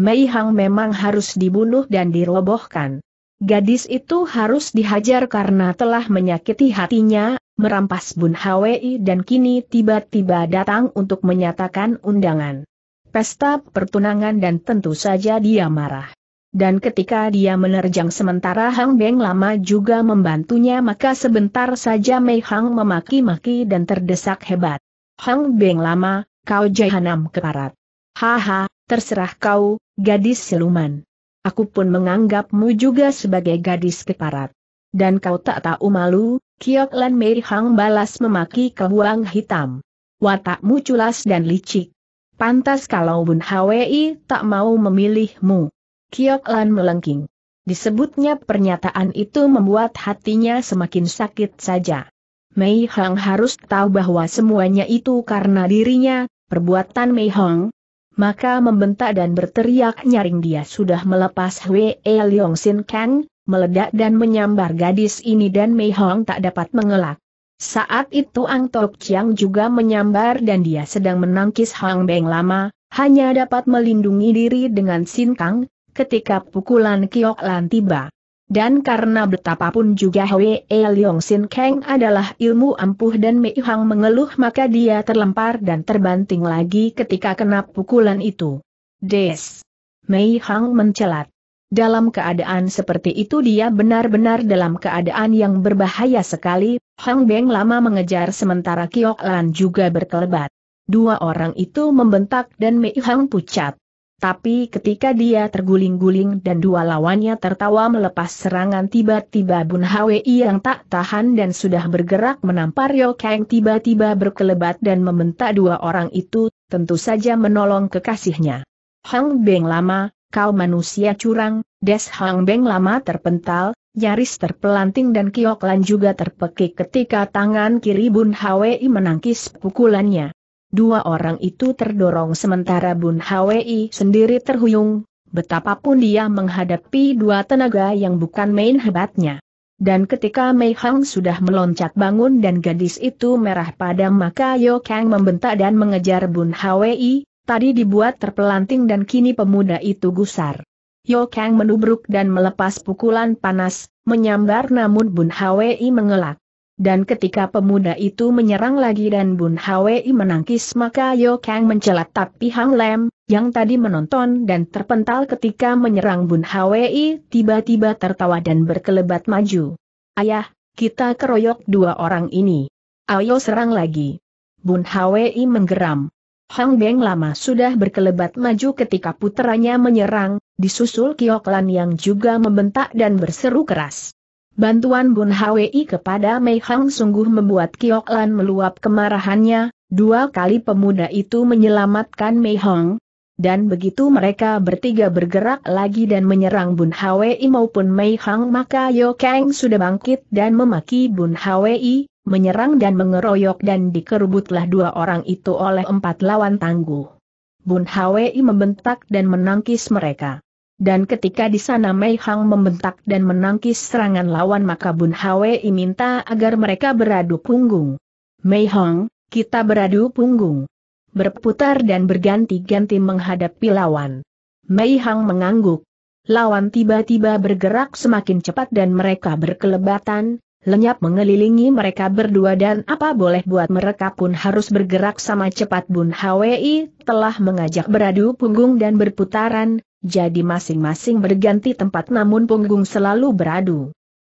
Mei Hang memang harus dibunuh dan dirobohkan. Gadis itu harus dihajar karena telah menyakiti hatinya, merampas Bun Hwi dan kini tiba-tiba datang untuk menyatakan undangan. Pesta pertunangan dan tentu saja dia marah. Dan ketika dia menerjang sementara Hang Beng lama juga membantunya maka sebentar saja Mei Hang memaki-maki dan terdesak hebat. Hang Beng lama, kau jahanam keparat. Haha, terserah kau, gadis siluman. Aku pun menganggapmu juga sebagai gadis keparat. Dan kau tak tahu malu, Kiok Lan Mei Hang balas memaki kebuang hitam. Watakmu culas dan licik. Pantas kalau Bun Hwi tak mau memilihmu. Kiok Lan melengking. Disebutnya pernyataan itu membuat hatinya semakin sakit saja. Mei Hong harus tahu bahwa semuanya itu karena dirinya, perbuatan Mei Hong. Maka membentak dan berteriak nyaring dia sudah melepas Wei e Leong Sin Kang, meledak dan menyambar gadis ini dan Mei Hong tak dapat mengelak. Saat itu Ang Tok Chiang juga menyambar dan dia sedang menangkis Hang Beng lama, hanya dapat melindungi diri dengan Sin Kang, ketika pukulan Kiok Lan tiba. Dan karena betapapun juga Hwee Leong Sin Kang adalah ilmu ampuh dan Mei Hang mengeluh maka dia terlempar dan terbanting lagi ketika kena pukulan itu. Des. Mei Hang mencelat. Dalam keadaan seperti itu dia benar-benar dalam keadaan yang berbahaya sekali, Hang Beng lama mengejar sementara Kiok Lan juga berkelebat. Dua orang itu membentak dan Mei Hang pucat. Tapi ketika dia terguling-guling dan dua lawannya tertawa melepas serangan tiba-tiba Bun Hwi yang tak tahan dan sudah bergerak menampar Yo Kang tiba-tiba berkelebat dan membentak dua orang itu, tentu saja menolong kekasihnya. Hang Beng lama, kau manusia curang, Des Hang Beng lama terpental, nyaris terpelanting dan Kiok Lan juga terpekik ketika tangan kiri Bun Hwi menangkis pukulannya. Dua orang itu terdorong sementara Bun Hwi sendiri terhuyung, betapapun dia menghadapi dua tenaga yang bukan main hebatnya. Dan ketika Mei Hang sudah meloncat bangun dan gadis itu merah padam maka Yo Kang membentak dan mengejar Bun Hwi, tadi dibuat terpelanting dan kini pemuda itu gusar. Yo Kang menubruk dan melepas pukulan panas, menyambar namun Bun Hwi mengelak. Dan ketika pemuda itu menyerang lagi dan Bun Hwi menangkis maka Yo Kang mencelat tapi Hang Lem, yang tadi menonton dan terpental ketika menyerang Bun Hwi tiba-tiba tertawa dan berkelebat maju. Ayah, kita keroyok dua orang ini. Ayo serang lagi. Bun Hwi menggeram. Hang Beng lama sudah berkelebat maju ketika puteranya menyerang, disusul Kioklan yang juga membentak dan berseru keras. Bantuan Bun Hwi kepada Mei Hang sungguh membuat Kiok Lan meluap kemarahannya, dua kali pemuda itu menyelamatkan Mei Hang, dan begitu mereka bertiga bergerak lagi dan menyerang Bun Hwi maupun Mei Hang maka Yo Kang sudah bangkit dan memaki Bun Hwi, menyerang dan mengeroyok dan dikerubutlah dua orang itu oleh empat lawan tangguh. Bun Hwi membentak dan menangkis mereka. Dan ketika di sana Mei Hang membentak dan menangkis serangan lawan maka Bun Hwei minta agar mereka beradu punggung. Mei Hang, kita beradu punggung. Berputar dan berganti-ganti menghadapi lawan. Mei Hang mengangguk. Lawan tiba-tiba bergerak semakin cepat dan mereka berkelebatan, lenyap mengelilingi mereka berdua dan apa boleh buat mereka pun harus bergerak sama cepat Bun Hwei telah mengajak beradu punggung dan berputaran, jadi masing-masing berganti tempat namun punggung selalu beradu.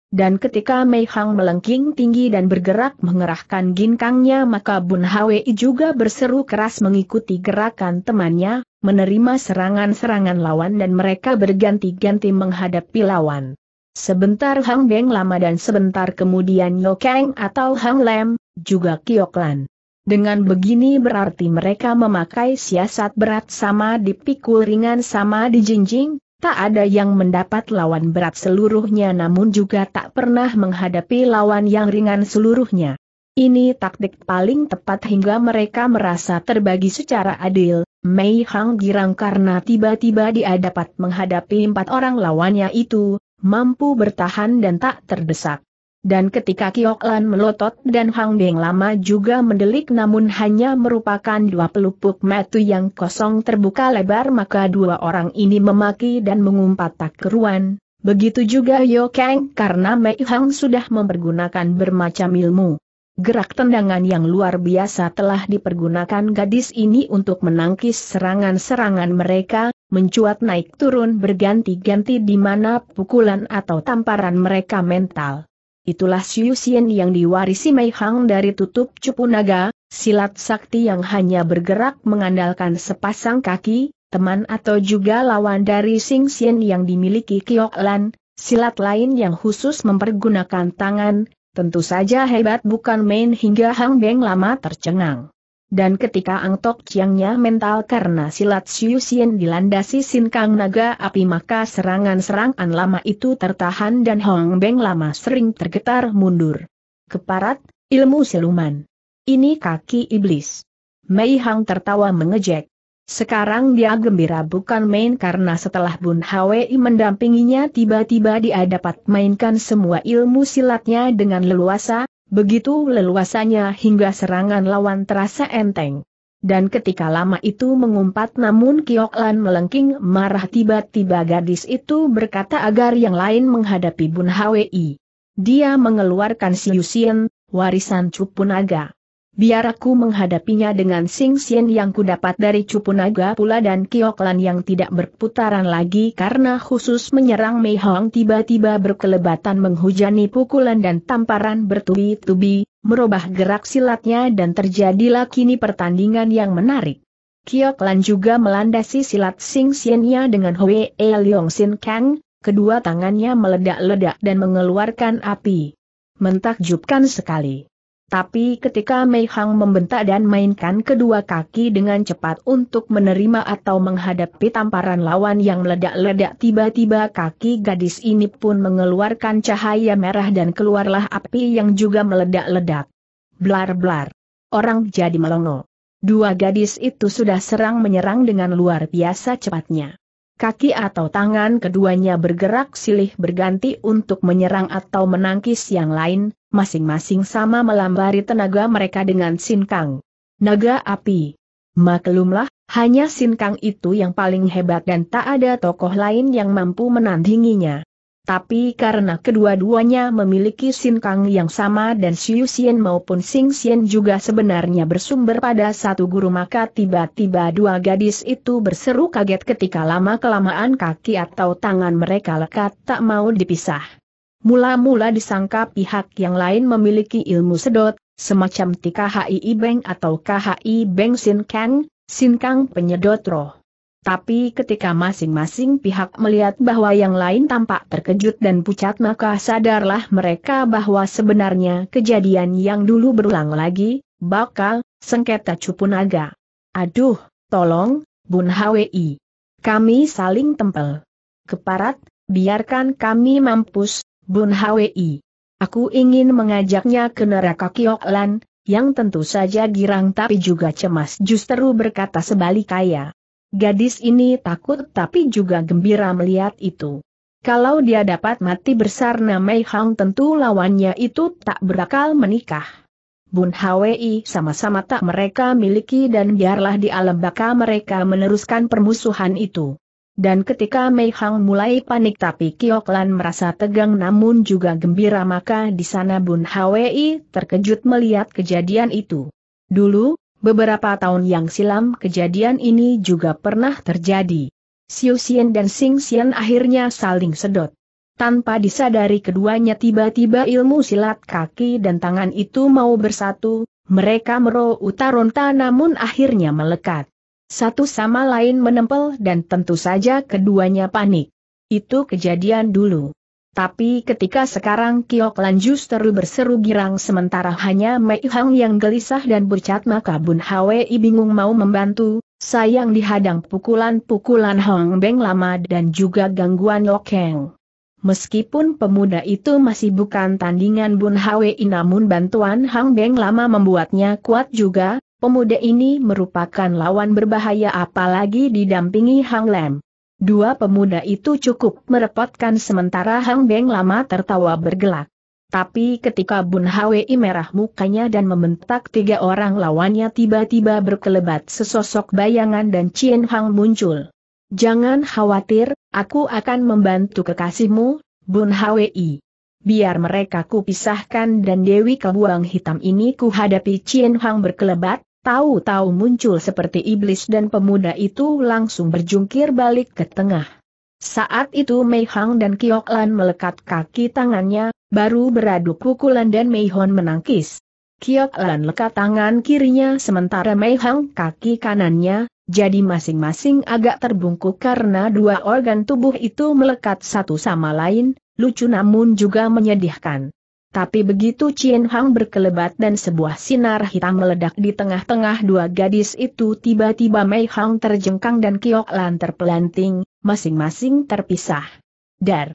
Dan ketika Mei Hang melengking tinggi dan bergerak mengerahkan ginkangnya maka Bun Hwi juga berseru keras mengikuti gerakan temannya, menerima serangan-serangan lawan dan mereka berganti-ganti menghadapi lawan. Sebentar Hang Beng lama dan sebentar kemudian Yo Kang atau Hang Lem, juga Kioklan. Dengan begini berarti mereka memakai siasat berat sama dipikul ringan sama dijinjing, tak ada yang mendapat lawan berat seluruhnya namun juga tak pernah menghadapi lawan yang ringan seluruhnya. Ini taktik paling tepat hingga mereka merasa terbagi secara adil, Mei Hang girang karena tiba-tiba dia dapat menghadapi empat orang lawannya itu, mampu bertahan dan tak terdesak. Dan ketika Kiok Lan melotot dan Hang Beng lama juga mendelik namun hanya merupakan dua pelupuk metu yang kosong terbuka lebar maka dua orang ini memaki dan mengumpat tak keruan. Begitu juga Yo Kang karena Mei Hang sudah mempergunakan bermacam ilmu. Gerak tendangan yang luar biasa telah dipergunakan gadis ini untuk menangkis serangan-serangan mereka, mencuat naik turun berganti-ganti di mana pukulan atau tamparan mereka mental. Itulah Xiu Xian yang diwarisi Mei Hang dari tutup cupu naga, silat sakti yang hanya bergerak mengandalkan sepasang kaki, teman atau juga lawan dari Sing Xian yang dimiliki Kiok Lan, silat lain yang khusus mempergunakan tangan, tentu saja hebat bukan main hingga Hang Beng lama tercengang. Dan ketika Ang Tok Chiangnya mental karena silat Xiu Xian dilandasi Sin Kang Naga Api maka serangan-serangan lama itu tertahan dan Hong Beng lama sering tergetar mundur. Keparat, ilmu siluman. Ini kaki iblis. Mei Hang tertawa mengejek. Sekarang dia gembira bukan main karena setelah Bun Hwi mendampinginya tiba-tiba dia dapat mainkan semua ilmu silatnya dengan leluasa, Begitu leluasannya hingga serangan lawan terasa enteng. Dan ketika lama itu mengumpat namun Kioklan melengking marah tiba-tiba gadis itu berkata agar yang lain menghadapi Bun Hwi. Dia mengeluarkan Siusien, warisan Cupunaga biar aku menghadapinya dengan Sing Sien yang kudapat dari Cupu Naga pula dan Kioklan yang tidak berputaran lagi karena khusus menyerang Mei Hong tiba-tiba berkelebatan menghujani pukulan dan tamparan bertubi-tubi, merubah gerak silatnya dan terjadilah kini pertandingan yang menarik. Kioklan juga melandasi silat Sing Siennya dengan Hwee Leong Sin Kang, kedua tangannya meledak-ledak dan mengeluarkan api. Mentakjubkan sekali. Tapi ketika Mei Hang membentak dan mainkan kedua kaki dengan cepat untuk menerima atau menghadapi tamparan lawan yang meledak-ledak tiba-tiba kaki gadis ini pun mengeluarkan cahaya merah dan keluarlah api yang juga meledak-ledak. Blar-blar. Orang jadi melongo. Dua gadis itu sudah serang menyerang dengan luar biasa cepatnya. Kaki atau tangan keduanya bergerak silih berganti untuk menyerang atau menangkis yang lain, masing-masing sama melambari tenaga mereka dengan sinkang. Naga api. Maklumlah, hanya sinkang itu yang paling hebat dan tak ada tokoh lain yang mampu menandinginya. Tapi karena kedua-duanya memiliki sinkang yang sama dan Xiu Xian maupun Xing Xian juga sebenarnya bersumber pada satu guru maka tiba-tiba dua gadis itu berseru kaget ketika lama-kelamaan kaki atau tangan mereka lekat tak mau dipisah. Mula-mula disangka pihak yang lain memiliki ilmu sedot, semacam TKHI Beng atau KHI Beng Sin Kang, Sin Kang penyedot roh. Tapi ketika masing-masing pihak melihat bahwa yang lain tampak terkejut dan pucat maka sadarlah mereka bahwa sebenarnya kejadian yang dulu berulang lagi, bakal, sengketa cupu naga. Aduh, tolong, Bun Hwi. Kami saling tempel. Keparat, biarkan kami mampus, Bun Hwi. Aku ingin mengajaknya ke neraka Kioklan, yang tentu saja girang tapi juga cemas justru berkata sebalik Gadis ini takut tapi juga gembira melihat itu. Kalau dia dapat mati bersarna Mei Hang tentu lawannya itu tak berakal menikah. Bun Hwi sama-sama tak mereka miliki dan biarlah di alam baka mereka meneruskan permusuhan itu. Dan ketika Mei Hang mulai panik tapi Kiok Lan merasa tegang namun juga gembira maka di sana Bun Hwi terkejut melihat kejadian itu. Dulu, beberapa tahun yang silam kejadian ini juga pernah terjadi. Xiu Xian dan Xing Xian akhirnya saling sedot. Tanpa disadari keduanya tiba-tiba ilmu silat kaki dan tangan itu mau bersatu, mereka meroh utaronta namun akhirnya melekat. Satu sama lain menempel dan tentu saja keduanya panik. Itu kejadian dulu. Tapi ketika sekarang Kiok Lan justru berseru girang sementara hanya Mei Hang yang gelisah dan bercat maka Bun Hwi bingung mau membantu, sayang dihadang pukulan-pukulan Hong Beng lama dan juga gangguan Lokeng. Meskipun pemuda itu masih bukan tandingan Bun Hwi namun bantuan Hang Beng lama membuatnya kuat juga, Pemuda ini merupakan lawan berbahaya apalagi didampingi Hang Lem. Dua pemuda itu cukup merepotkan sementara Hang Beng lama tertawa bergelak. Tapi ketika Bun Hwi merah mukanya dan membentak tiga orang lawannya tiba-tiba berkelebat sesosok bayangan dan Cien Hang muncul. Jangan khawatir, aku akan membantu kekasihmu, Bun Hwi. Biar mereka kupisahkan dan Dewi Kebuang Hitam ini kuhadapi Cien Hang berkelebat, Tahu-tahu muncul seperti iblis dan pemuda itu langsung berjungkir balik ke tengah. Saat itu Mei Hang dan Kiok Lan melekat kaki tangannya, baru beradu pukulan dan Mei Hon menangkis. Kiok Lan lekat tangan kirinya sementara Mei Hang kaki kanannya, jadi masing-masing agak terbungkuk karena dua organ tubuh itu melekat satu sama lain, lucu namun juga menyedihkan. Tapi begitu Chin Hang berkelebat dan sebuah sinar hitam meledak di tengah-tengah dua gadis itu tiba-tiba Mei Hang terjengkang dan Kiok Lan terpelanting, masing-masing terpisah. Dar.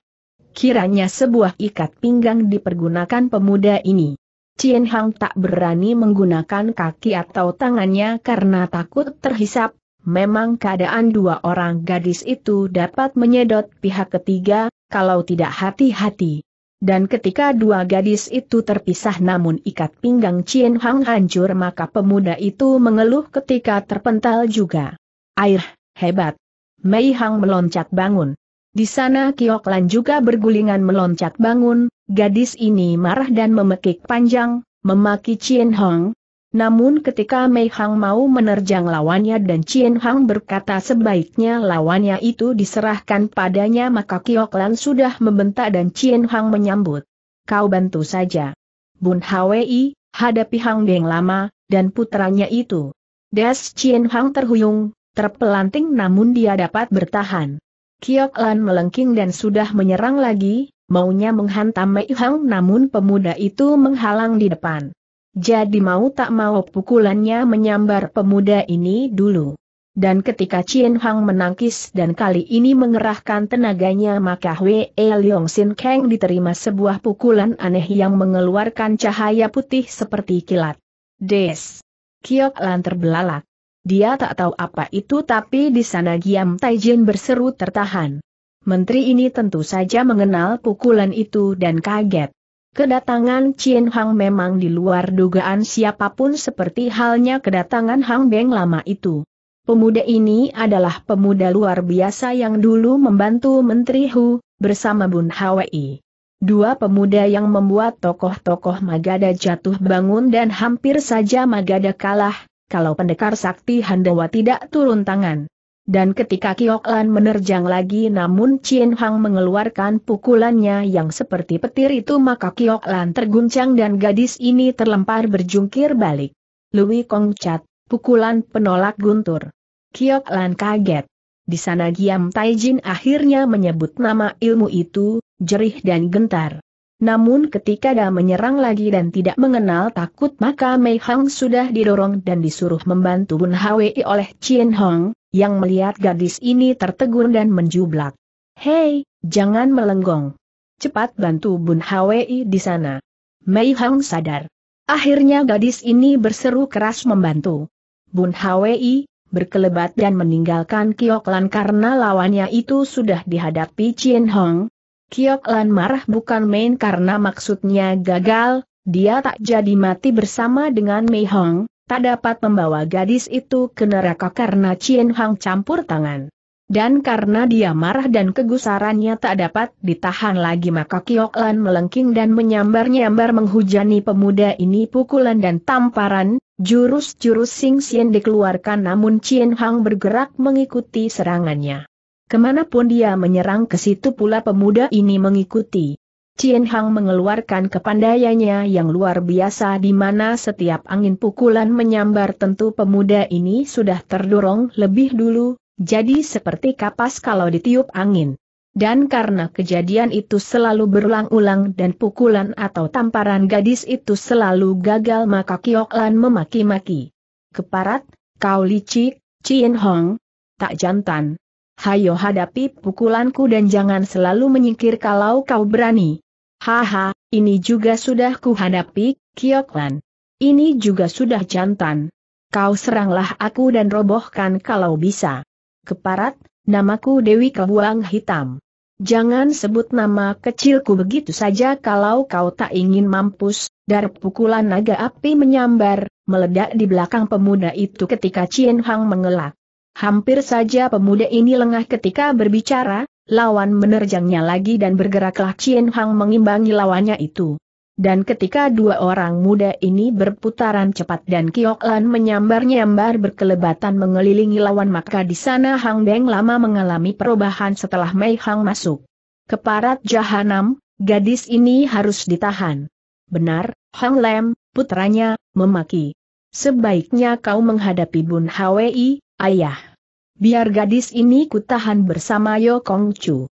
Kiranya sebuah ikat pinggang dipergunakan pemuda ini. Chin Hang tak berani menggunakan kaki atau tangannya karena takut terhisap. Memang keadaan dua orang gadis itu dapat menyedot pihak ketiga, kalau tidak hati-hati. Dan ketika dua gadis itu terpisah namun ikat pinggang Cien Hang hancur maka pemuda itu mengeluh ketika terpental juga. Air, hebat. Mei Hang meloncat bangun. Di sana Kiok Lan juga bergulingan meloncat bangun, gadis ini marah dan memekik panjang, memaki Cien Hong, namun ketika Mei Hang mau menerjang lawannya dan Chien Hang berkata sebaiknya lawannya itu diserahkan padanya maka Kiok sudah membentak dan Chien Hang menyambut. Kau bantu saja. Bun Hwi, hadapi Hang Beng lama, dan putranya itu. Das Chien Hang terhuyung, terpelanting namun dia dapat bertahan. Kiok melengking dan sudah menyerang lagi, maunya menghantam Mei Hang namun pemuda itu menghalang di depan. Jadi mau tak mau pukulannya menyambar pemuda ini dulu. Dan ketika Chien Hang menangkis dan kali ini mengerahkan tenaganya maka Wei Leong Sin Kang diterima sebuah pukulan aneh yang mengeluarkan cahaya putih seperti kilat. Des. Kiok Lan terbelalak. Dia tak tahu apa itu tapi di sana Giam Jin berseru tertahan. Menteri ini tentu saja mengenal pukulan itu dan kaget. Kedatangan Chin Hang memang di luar dugaan siapapun seperti halnya kedatangan Hang Beng lama itu. Pemuda ini adalah pemuda luar biasa yang dulu membantu Menteri Hu, bersama Bun Hwi. Dua pemuda yang membuat tokoh-tokoh Magada jatuh bangun dan hampir saja Magada kalah, kalau pendekar sakti Handawa tidak turun tangan. Dan ketika Kiok Lan menerjang lagi namun Chin Hang mengeluarkan pukulannya yang seperti petir itu maka Kiok Lan terguncang dan gadis ini terlempar berjungkir balik. Lui Kong Chat, pukulan penolak guntur. Kiok Lan kaget. Di sana Giam Taijin akhirnya menyebut nama ilmu itu, jerih dan gentar. Namun ketika dia menyerang lagi dan tidak mengenal takut maka Mei Hang sudah didorong dan disuruh membantu Bun Hwi oleh Chin Hong, yang melihat gadis ini tertegun dan menjublak. Hei, jangan melenggong. Cepat bantu Bun Hwi di sana. Mei Hong sadar. Akhirnya gadis ini berseru keras membantu. Bun Hwi, berkelebat dan meninggalkan Kioklan karena lawannya itu sudah dihadapi Chien Hong. Kioklan marah bukan main karena maksudnya gagal, dia tak jadi mati bersama dengan Mei Hong, tak dapat membawa gadis itu ke neraka karena Chien Hang campur tangan. Dan karena dia marah dan kegusarannya tak dapat ditahan lagi maka Kiok melengking dan menyambar-nyambar menghujani pemuda ini pukulan dan tamparan, jurus-jurus Sing Sien dikeluarkan namun Chien Hang bergerak mengikuti serangannya. Kemanapun dia menyerang ke situ pula pemuda ini mengikuti. Cien Hang mengeluarkan kepandaiannya yang luar biasa di mana setiap angin pukulan menyambar tentu pemuda ini sudah terdorong lebih dulu, jadi seperti kapas kalau ditiup angin. Dan karena kejadian itu selalu berulang-ulang dan pukulan atau tamparan gadis itu selalu gagal maka Kiok memaki-maki. Keparat, kau licik, Cien Hong. Tak jantan. Hayo hadapi pukulanku dan jangan selalu menyingkir kalau kau berani. Haha, ini juga sudah kuhadapi, Kioklan. Ini juga sudah jantan. Kau seranglah aku dan robohkan kalau bisa. Keparat, namaku Dewi Kebuang Hitam. Jangan sebut nama kecilku begitu saja kalau kau tak ingin mampus, dar pukulan naga api menyambar, meledak di belakang pemuda itu ketika Cien Hang mengelak. Hampir saja pemuda ini lengah ketika berbicara, Lawan menerjangnya lagi dan bergeraklah Chien Hang mengimbangi lawannya itu. Dan ketika dua orang muda ini berputaran cepat dan Kiok Lan menyambar-nyambar berkelebatan mengelilingi lawan maka di sana Hang Beng lama mengalami perubahan setelah Mei Hang masuk. Keparat Jahanam, gadis ini harus ditahan. Benar, Hang Lem, putranya, memaki. Sebaiknya kau menghadapi Bun Hwi, ayah. Biar gadis ini kutahan bersama Yo Kong Chu.